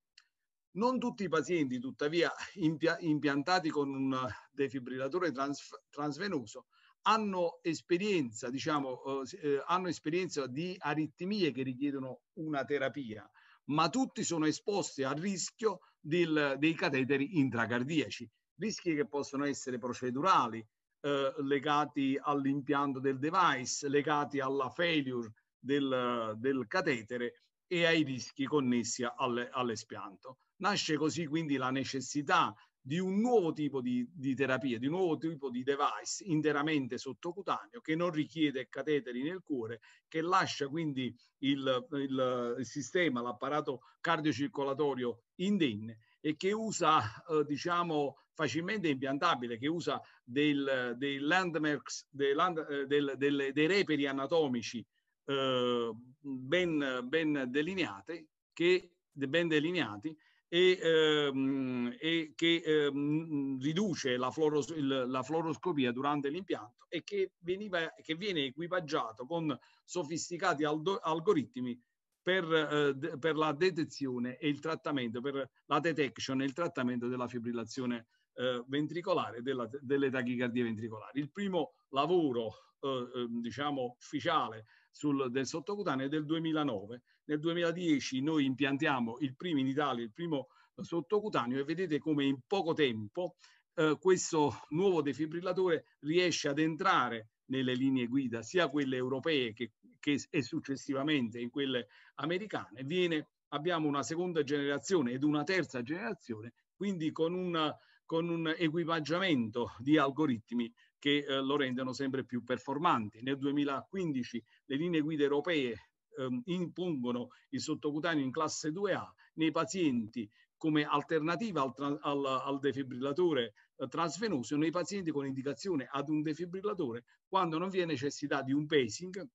Non tutti i pazienti, tuttavia, impiantati con un defibrillatore trans- transvenoso hanno esperienza, diciamo, eh, eh, hanno esperienza di aritmie che richiedono una terapia, ma tutti sono esposti al rischio del, dei cateteri intracardiaci, rischi che possono essere procedurali, eh, legati all'impianto del device, legati alla failure del, del catetere e ai rischi connessi alle, all'espianto. Nasce così quindi la necessità di un nuovo tipo di, di, terapia, di un nuovo tipo di device interamente sottocutaneo che non richiede cateteri nel cuore, che lascia quindi il, il, sistema, l'apparato cardiocircolatorio indenne e che usa, eh, diciamo, facilmente impiantabile, che usa del, dei landmarks, dei, land, eh, del, del, dei reperi anatomici eh, ben, ben, delineate, che, ben delineati e, ehm, e che ehm, riduce la, fluoros- la, fluoroscopia durante l'impianto e che, veniva, che viene equipaggiato con sofisticati algoritmi per, eh, per, la detezione e il trattamento, per la detection e il trattamento della fibrillazione eh, ventricolare della, delle tachicardie ventricolari. Il primo lavoro, eh, ehm, diciamo, ufficiale sul, del sottocutaneo è del 2009. Nel 2010 noi impiantiamo il primo in Italia, il primo sottocutaneo e vedete come in poco tempo eh, questo nuovo defibrillatore riesce ad entrare nelle linee guida, sia quelle europee che, che e successivamente in quelle americane. Viene, abbiamo una seconda generazione ed una terza generazione, quindi con, una, con un equipaggiamento di algoritmi che eh, lo rendono sempre più performante. Nel 2015 le linee guida europee ehm, impongono il sottocutaneo in classe 2A nei pazienti come alternativa al, tra- al, al defibrillatore eh, transvenoso nei pazienti con indicazione ad un defibrillatore quando non vi è necessità di un pacing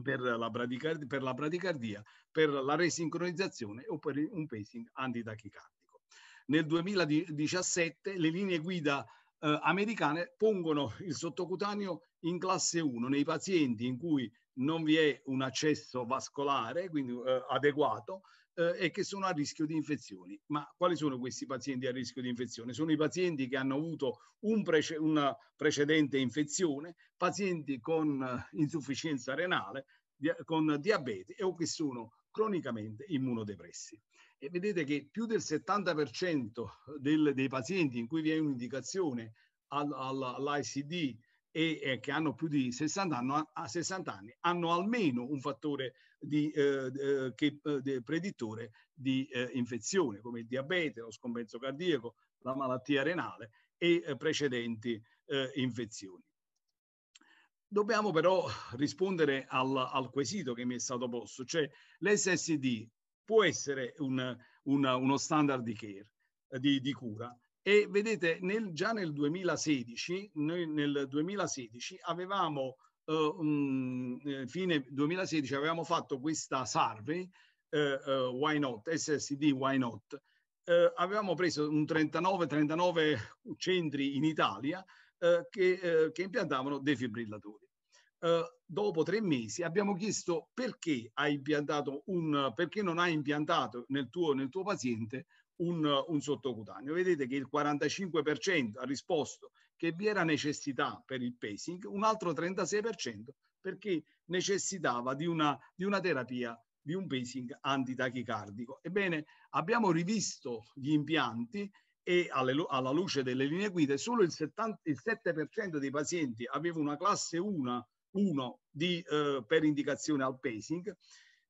per la, bradicard- per la bradicardia, per la resincronizzazione o per un pacing antitachicardico. Nel 2017 le linee guida eh, americane pongono il sottocutaneo in classe 1 nei pazienti in cui non vi è un accesso vascolare, quindi eh, adeguato, eh, e che sono a rischio di infezioni. Ma quali sono questi pazienti a rischio di infezione? Sono i pazienti che hanno avuto un prece- una precedente infezione, pazienti con eh, insufficienza renale, di- con diabete o che sono cronicamente immunodepressi e vedete che più del 70% del, dei pazienti in cui vi è un'indicazione all'ICD e eh, che hanno più di 60 anni, a 60 anni hanno almeno un fattore di, eh, eh che, eh, predittore di eh, infezione come il diabete, lo scompenso cardiaco, la malattia renale e eh, precedenti infezioni. Dobbiamo però rispondere al, al quesito che mi è stato posto, cioè l'SSD può essere un, un, uno standard di care, eh, di, di cura. E vedete, nel, già nel 2016, noi nel 2016 avevamo, eh, mh, mm, eh, fine 2016 avevamo fatto questa survey, eh, eh, Why Not, SSD Why Not, eh, avevamo preso un 39-39 centri in Italia eh, che, che impiantavano defibrillatori. Eh, dopo tre mesi abbiamo chiesto perché, hai impiantato un, perché non hai impiantato nel tuo, nel tuo paziente un, un, sottocutaneo. Vedete che il 45% ha risposto che vi era necessità per il pacing, un altro 36% perché necessitava di una, di una terapia di un pacing antitachicardico. Ebbene, abbiamo rivisto gli impianti e alle, alla luce delle linee guida solo il, 70, il 7% dei pazienti aveva una classe 1 uno di, eh, per indicazione al pacing,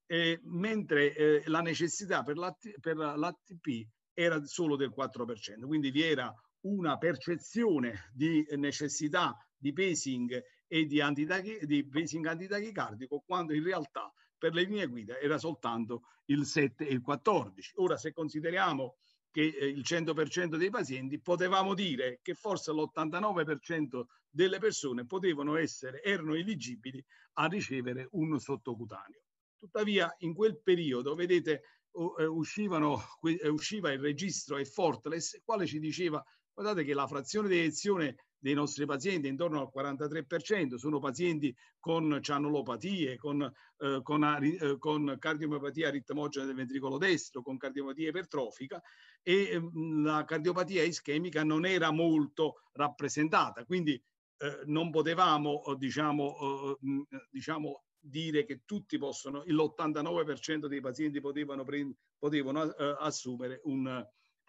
eh, mentre eh, la necessità per, l'ATP era solo del 4%, quindi vi era una percezione di necessità di pacing e di, antitachi, di pacing antitachicardico, quando in realtà per le linee guida era soltanto il 7 e il 14. Ora se consideriamo che eh, il 100% dei pazienti, potevamo dire che forse l'89% delle persone potevano essere, erano eligibili a ricevere un sottocutaneo. Tuttavia in quel periodo, vedete, eh, uscivano, eh, usciva il registro e Fortless, quale ci diceva, guardate che la frazione di elezione dei nostri pazienti intorno al 43%, sono pazienti con cianolopatie, con, eh, con, eh, con cardiomiopatia ritmogena del ventricolo destro, con cardiopatia ipertrofica e eh, la cardiopatia ischemica non era molto rappresentata, quindi eh, non potevamo eh, diciamo, eh, mm, diciamo dire che tutti possono, l'89% dei pazienti potevano, potevano eh, assumere un,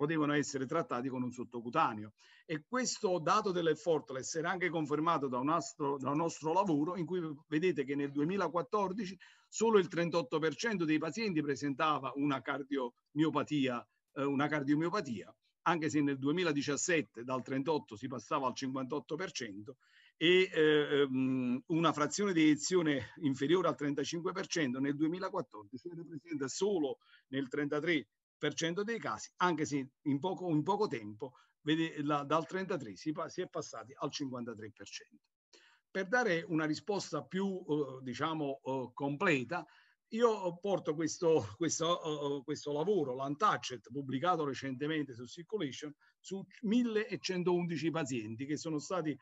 potevano essere trattati con un sottocutaneo. E questo dato dell'effortless era anche confermato da un, astro, da un nostro lavoro in cui vedete che nel 2014 solo il 38% dei pazienti presentava una cardiomiopatia, eh, una cardiomiopatia anche se nel 2017 dal 38 si passava al 58% e eh, ehm, una frazione di elezione inferiore al 35% nel 2014 si presente solo nel 33 cento dei casi, anche se in poco, in poco tempo vede, la, dal 33 si, si è passati al 53%. Per dare una risposta più, eh, diciamo, eh, completa, io porto questo, questo, uh, questo lavoro, l'Untouched, pubblicato recentemente su Circulation, su 1111 pazienti che sono stati uh,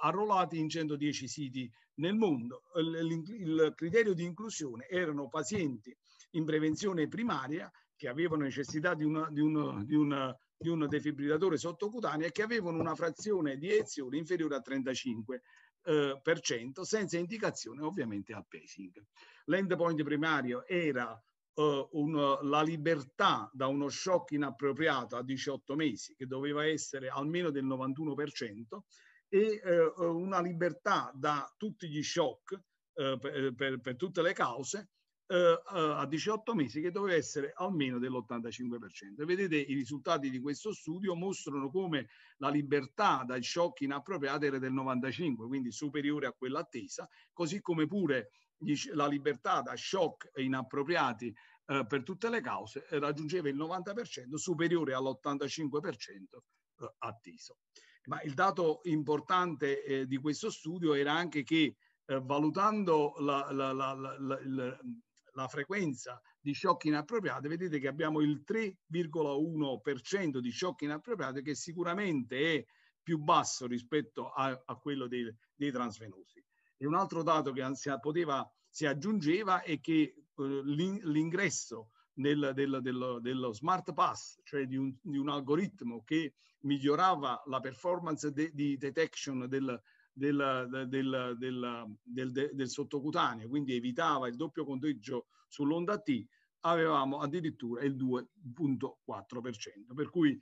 arruolati in 110 siti nel mondo. Il, il, il criterio di inclusione erano pazienti in prevenzione primaria che avevano necessità di, una, di, uno, di, una, di un defibrillatore sottocutaneo e che avevano una frazione di ezione inferiore a 35 eh, per cento, senza indicazione ovviamente al pacing. L'endpoint primario era eh, un, la libertà da uno shock inappropriato a 18 mesi, che doveva essere almeno del 91%, per cento, e eh, una libertà da tutti gli shock eh, per, per, per tutte le cause, eh, eh, a 18 mesi che doveva essere almeno dell'85%. Vedete i risultati di questo studio mostrano come la libertà dai shock inappropriati era del 95, quindi superiore a quella attesa, così come pure la libertà da shock inappropriati eh, per tutte le cause eh, raggiungeva il 90% superiore all'85% eh, atteso. Ma il dato importante eh, di questo studio era anche che eh, valutando la, la, la, la frequenza di shock inappropriato, vedete che abbiamo il 3,1% di shock inappropriato che sicuramente è più basso rispetto a, a quello dei, dei, transvenosi. E un altro dato che si, poteva, si aggiungeva è che eh, l'ingresso del, del, dello, smart pass, cioè di un, di un, algoritmo che migliorava la performance de, di detection del, della, della, della, del, del, sottocutaneo, quindi evitava il doppio conteggio sull'onda T, avevamo addirittura il 2.4%. Per cui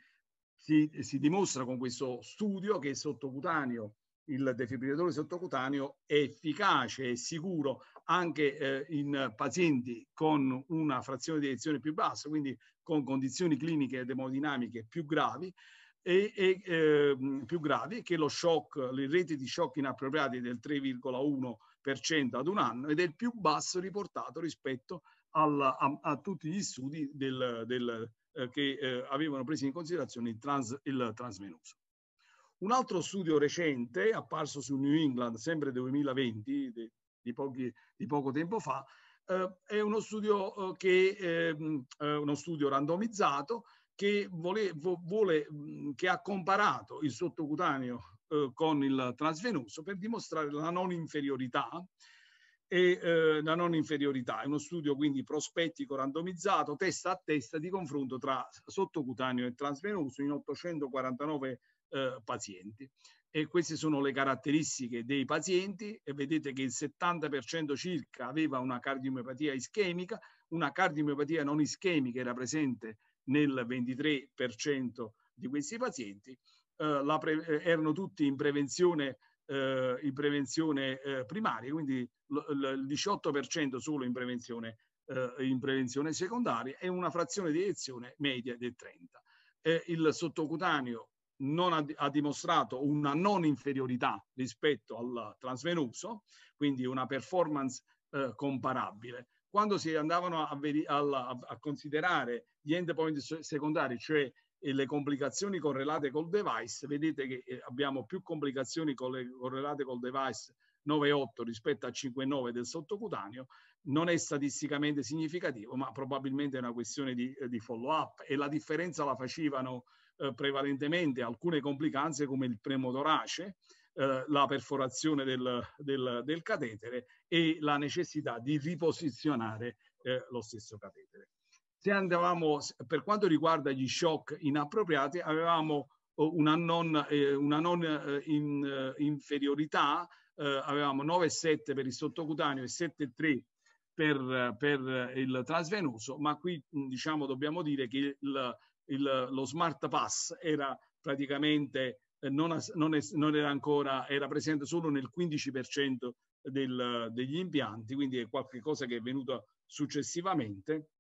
si, si, dimostra con questo studio che il sottocutaneo, il defibrillatore sottocutaneo è efficace e sicuro anche eh, in pazienti con una frazione di erezione più bassa, quindi con condizioni cliniche ed emodinamiche più gravi, e, e eh, più gravi che lo shock, le reti di shock inappropriati del 3,1% ad un anno ed è il più basso riportato rispetto alla, a, a, tutti gli studi del, del, eh, che eh, avevano preso in considerazione il, trans, il transvenoso. Un altro studio recente, apparso su New England, sempre 2020, di, di, pochi, di poco tempo fa, eh, è uno studio, eh, che, ehm, eh, uno studio randomizzato che, vole, vole, mm, che ha comparato il sottocutaneo eh, con il transvenoso per dimostrare la non inferiorità e eh, la non inferiorità. È uno studio quindi prospettico randomizzato, testa a testa di confronto tra sottocutaneo e transvenoso in 849 eh, pazienti. E queste sono le caratteristiche dei pazienti e vedete che il 70% circa aveva una cardiomiopatia ischemica, una cardiomiopatia non ischemica era presente nel 23% di questi pazienti, eh, pre- eh, erano tutti in prevenzione, eh, in prevenzione eh, primaria, quindi l- l- il 18% solo in prevenzione, eh, in prevenzione, secondaria e una frazione di elezione media del 30%. Eh, il sottocutaneo non ha, ha, dimostrato una non inferiorità rispetto al transvenoso, quindi una performance comparabile quando si andavano a, veri, alla, a considerare gli endpoint secondari, cioè eh, le complicazioni correlate col device, vedete che eh, abbiamo più complicazioni correlate col device 9,8 rispetto a 5,9 del sottocutaneo, non è statisticamente significativo, ma probabilmente è una questione di, eh, di follow-up e la differenza la facevano eh, prevalentemente alcune complicanze come il premotorace, eh, la perforazione del, del, del, catetere e la necessità di riposizionare eh, lo stesso catetere. Se Andavamo, per quanto riguarda gli shock inappropriati, avevamo eh, una non, eh, una non eh, in, inferiorità, avevamo 9,7 per il sottocutaneo e 7,3 per, per, il trasvenoso, ma qui diciamo dobbiamo dire che il, il, lo smart pass era praticamente eh, non, non, è, non, era ancora, era presente solo nel 15% del, degli impianti, quindi è qualcosa che è venuto successivamente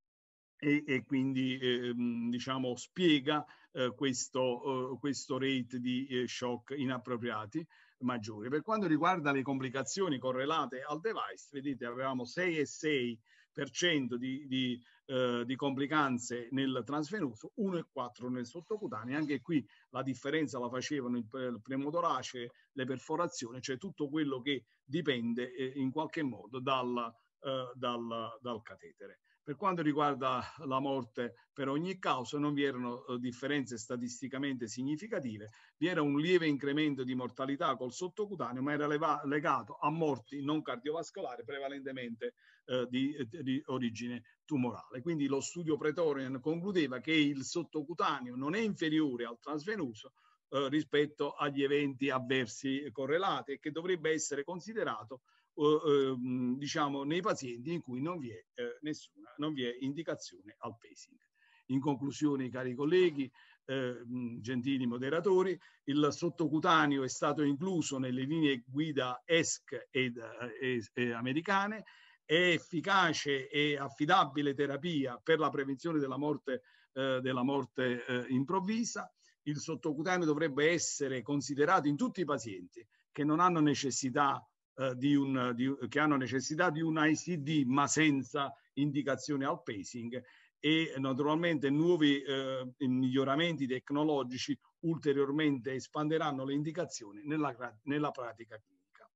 e, e quindi ehm, diciamo, spiega eh, questo, eh, questo, rate di eh, shock inappropriati maggiori. Per quanto riguarda le complicazioni correlate al device, vedete avevamo 6,6% di, di eh, di complicanze nel transvenoso, 1,4 nel sottocutaneo. Anche qui la differenza la facevano il, il premotorace, le perforazioni, cioè tutto quello che dipende eh, in qualche modo dal, eh, dal, dal catetere. Per quanto riguarda la morte per ogni causa non vi erano eh, differenze statisticamente significative, vi era un lieve incremento di mortalità col sottocutaneo, ma era leva- legato a morti non cardiovascolari prevalentemente eh, di, eh, di origine tumorale. Quindi lo studio Pretorian concludeva che il sottocutaneo non è inferiore al transvenoso, eh, rispetto agli eventi avversi correlati e che dovrebbe essere considerato Ehm, diciamo, nei pazienti in cui non vi è, eh, nessuna, non vi è indicazione al pacing. In conclusione, cari colleghi, eh, gentili moderatori, il sottocutaneo è stato incluso nelle linee guida ESC ed, eh, eh americane, è efficace e affidabile terapia per la prevenzione della morte, eh, della morte improvvisa. Il sottocutaneo dovrebbe essere considerato in tutti i pazienti che non hanno necessità eh, di un, di, che hanno necessità di un ICD ma senza indicazione al pacing e naturalmente nuovi eh, miglioramenti tecnologici ulteriormente espanderanno le indicazioni nella, nella pratica clinica.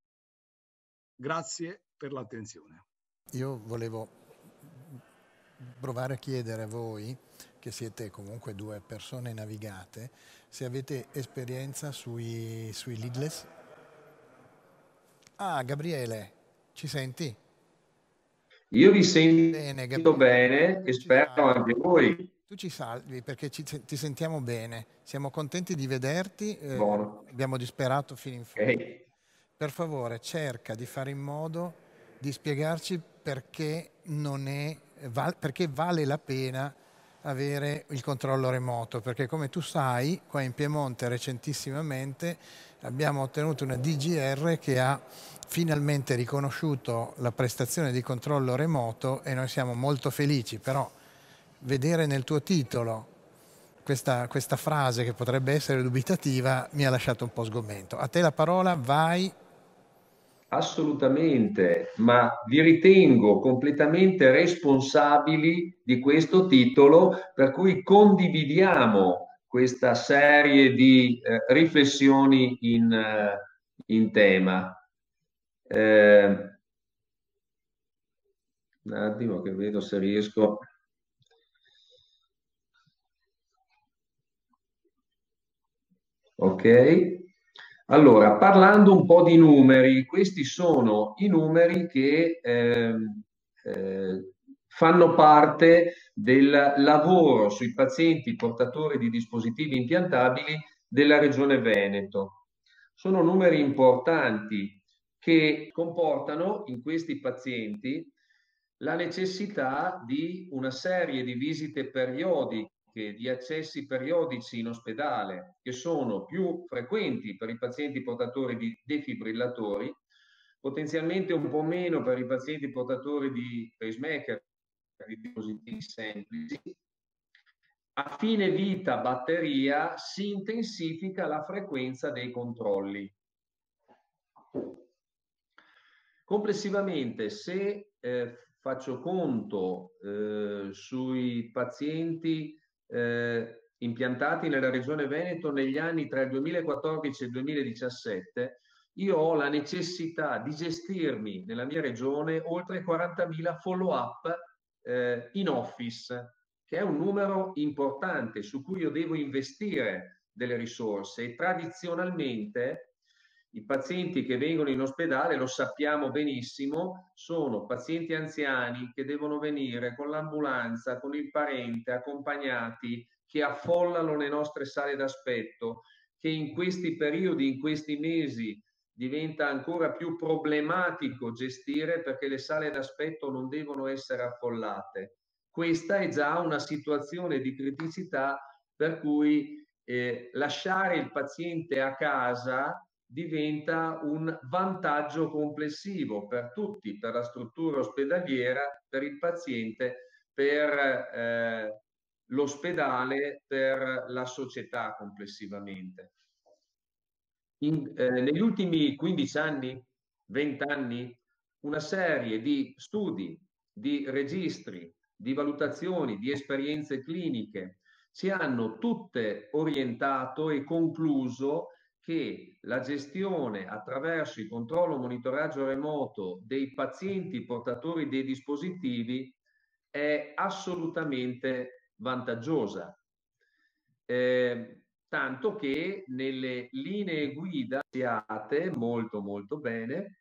Grazie per l'attenzione. Io volevo provare a chiedere a voi, che siete comunque due persone navigate, se avete esperienza sui, sui leadless Ah, Gabriele, ci senti? Io vi sento bene, Gabriele. bene e spero anche voi. Tu ci salvi perché ci, ti sentiamo bene, siamo contenti di vederti, eh, abbiamo disperato fino in fondo. Okay. Per favore cerca di fare in modo di spiegarci perché, è, val, perché vale la pena avere il controllo remoto, perché come tu sai, qua in Piemonte recentissimamente abbiamo ottenuto una DGR che ha finalmente riconosciuto la prestazione di controllo remoto e noi siamo molto felici, però vedere nel tuo titolo questa, questa frase che potrebbe essere dubitativa mi ha lasciato un po' sgomento. A te la parola, vai, Assolutamente, ma vi ritengo completamente responsabili di questo titolo, per cui condividiamo questa serie di eh, riflessioni in, eh, in tema. Eh, un attimo che vedo se riesco. Ok. Allora, parlando un po' di numeri, questi sono i numeri che eh, eh, fanno parte del lavoro sui pazienti portatori di dispositivi impiantabili della Regione Veneto. Sono numeri importanti che comportano in questi pazienti la necessità di una serie di visite periodiche cliniche di accessi periodici in ospedale, che sono più frequenti per i pazienti portatori di defibrillatori, potenzialmente un po' meno per i pazienti portatori di pacemaker, di dispositivi semplici, a fine vita batteria si intensifica la frequenza dei controlli. Complessivamente, se eh, faccio conto eh, sui pazienti eh, impiantati nella regione Veneto negli anni tra il 2014 e il 2017, io ho la necessità di gestirmi nella mia regione oltre 40.000 follow-up eh, in office, che è un numero importante su cui io devo investire delle risorse e tradizionalmente i pazienti che vengono in ospedale, lo sappiamo benissimo, sono pazienti anziani che devono venire con l'ambulanza, con il parente, accompagnati, che affollano le nostre sale d'aspetto, che in questi periodi, in questi mesi, diventa ancora più problematico gestire perché le sale d'aspetto non devono essere affollate. Questa è già una situazione di criticità per cui eh, lasciare il paziente a casa diventa un vantaggio complessivo per tutti, per la struttura ospedaliera, per il paziente, per eh, l'ospedale, per la società complessivamente. In, eh, negli ultimi 15 anni, 20 anni, una serie di studi, di registri, di valutazioni, di esperienze cliniche ci hanno tutte orientato e concluso che la gestione attraverso il controllo e monitoraggio remoto dei pazienti portatori dei dispositivi è assolutamente vantaggiosa. Eh, tanto che nelle linee guida siate molto molto bene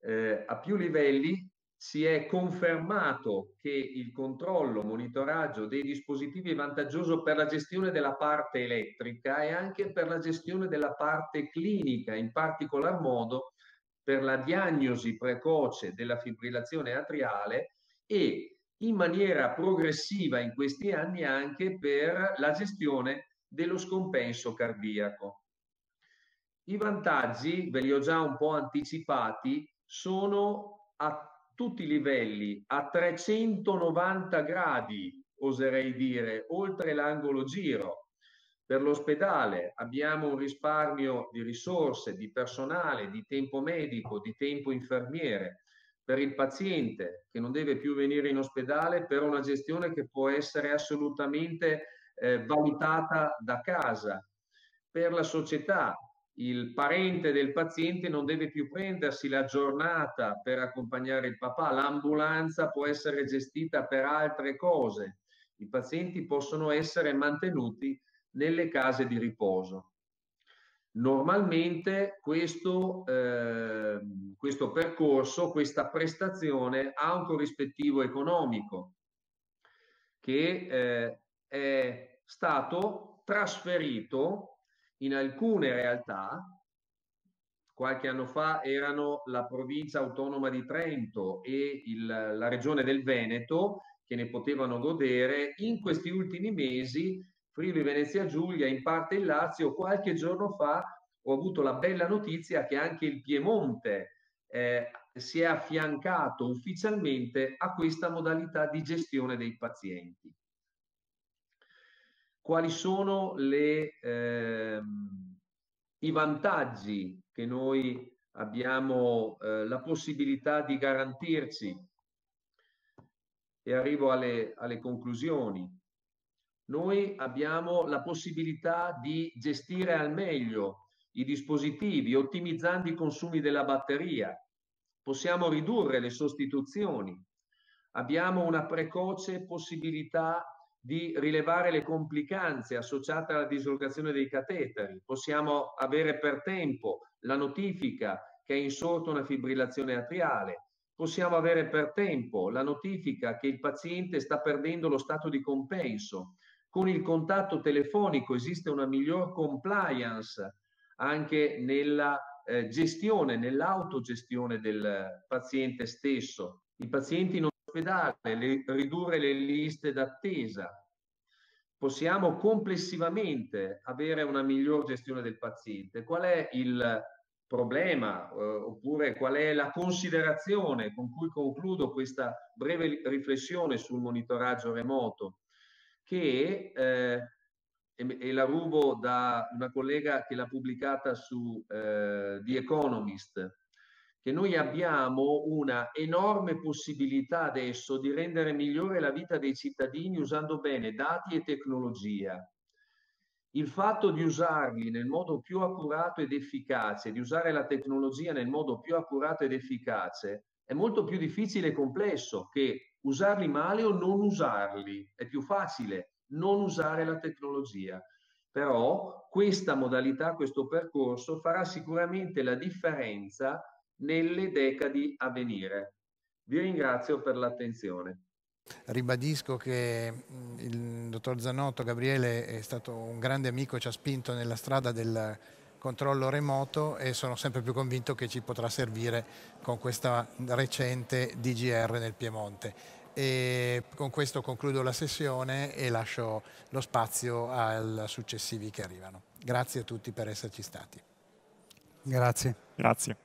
eh, a più livelli si è confermato che il controllo, monitoraggio dei dispositivi è vantaggioso per la gestione della parte elettrica e anche per la gestione della parte clinica, in particolar modo per la diagnosi precoce della fibrillazione atriale e in maniera progressiva in questi anni anche per la gestione dello scompenso cardiaco. I vantaggi, ve li ho già un po' anticipati, sono a tutti i livelli a 390 gradi, oserei dire, oltre l'angolo giro. Per l'ospedale abbiamo un risparmio di risorse, di personale, di tempo medico, di tempo infermiere. Per il paziente che non deve più venire in ospedale per una gestione che può essere assolutamente eh, valutata da casa. Per la società il parente del paziente non deve più prendersi la giornata per accompagnare il papà, l'ambulanza può essere gestita per altre cose, i pazienti possono essere mantenuti nelle case di riposo. Normalmente questo, eh, questo percorso, questa prestazione ha un corrispettivo economico che eh, è stato trasferito in alcune realtà, qualche anno fa erano la provincia autonoma di Trento e il, la regione del Veneto che ne potevano godere, in questi ultimi mesi Friuli Venezia Giulia, in parte il Lazio, qualche giorno fa ho avuto la bella notizia che anche il Piemonte eh, si è affiancato ufficialmente a questa modalità di gestione dei pazienti quali sono le, ehm, i vantaggi che noi abbiamo eh, la possibilità di garantirci. E arrivo alle, alle conclusioni. Noi abbiamo la possibilità di gestire al meglio i dispositivi, ottimizzando i consumi della batteria. Possiamo ridurre le sostituzioni. Abbiamo una precoce possibilità di rilevare le complicanze associate alla dislocazione dei cateteri. Possiamo avere per tempo la notifica che è insorta una fibrillazione atriale. Possiamo avere per tempo la notifica che il paziente sta perdendo lo stato di compenso. Con il contatto telefonico esiste una miglior compliance anche nella eh, gestione, nell'autogestione del paziente stesso. I pazienti non dell'ospedale, le, ridurre le liste d'attesa. Possiamo complessivamente avere una miglior gestione del paziente. Qual è il problema eh, oppure qual è la considerazione con cui concludo questa breve riflessione sul monitoraggio remoto? Che eh, e, la rubo da una collega che l'ha pubblicata su eh, The Economist, che noi abbiamo una enorme possibilità adesso di rendere migliore la vita dei cittadini usando bene dati e tecnologia. Il fatto di usarli nel modo più accurato ed efficace, di usare la tecnologia nel modo più accurato ed efficace, è molto più difficile e complesso che usarli male o non usarli. È più facile non usare la tecnologia. Però questa modalità, questo percorso farà sicuramente la differenza nelle decadi a venire. Vi ringrazio per l'attenzione. Ribadisco che mm, il dottor Zanotto Gabriele è stato un grande amico, ci ha spinto nella strada del controllo remoto e sono sempre più convinto che ci potrà servire con questa recente DGR nel Piemonte. E con questo concludo la sessione e lascio lo spazio ai successivi che arrivano. Grazie a tutti per esserci stati. Grazie. Grazie.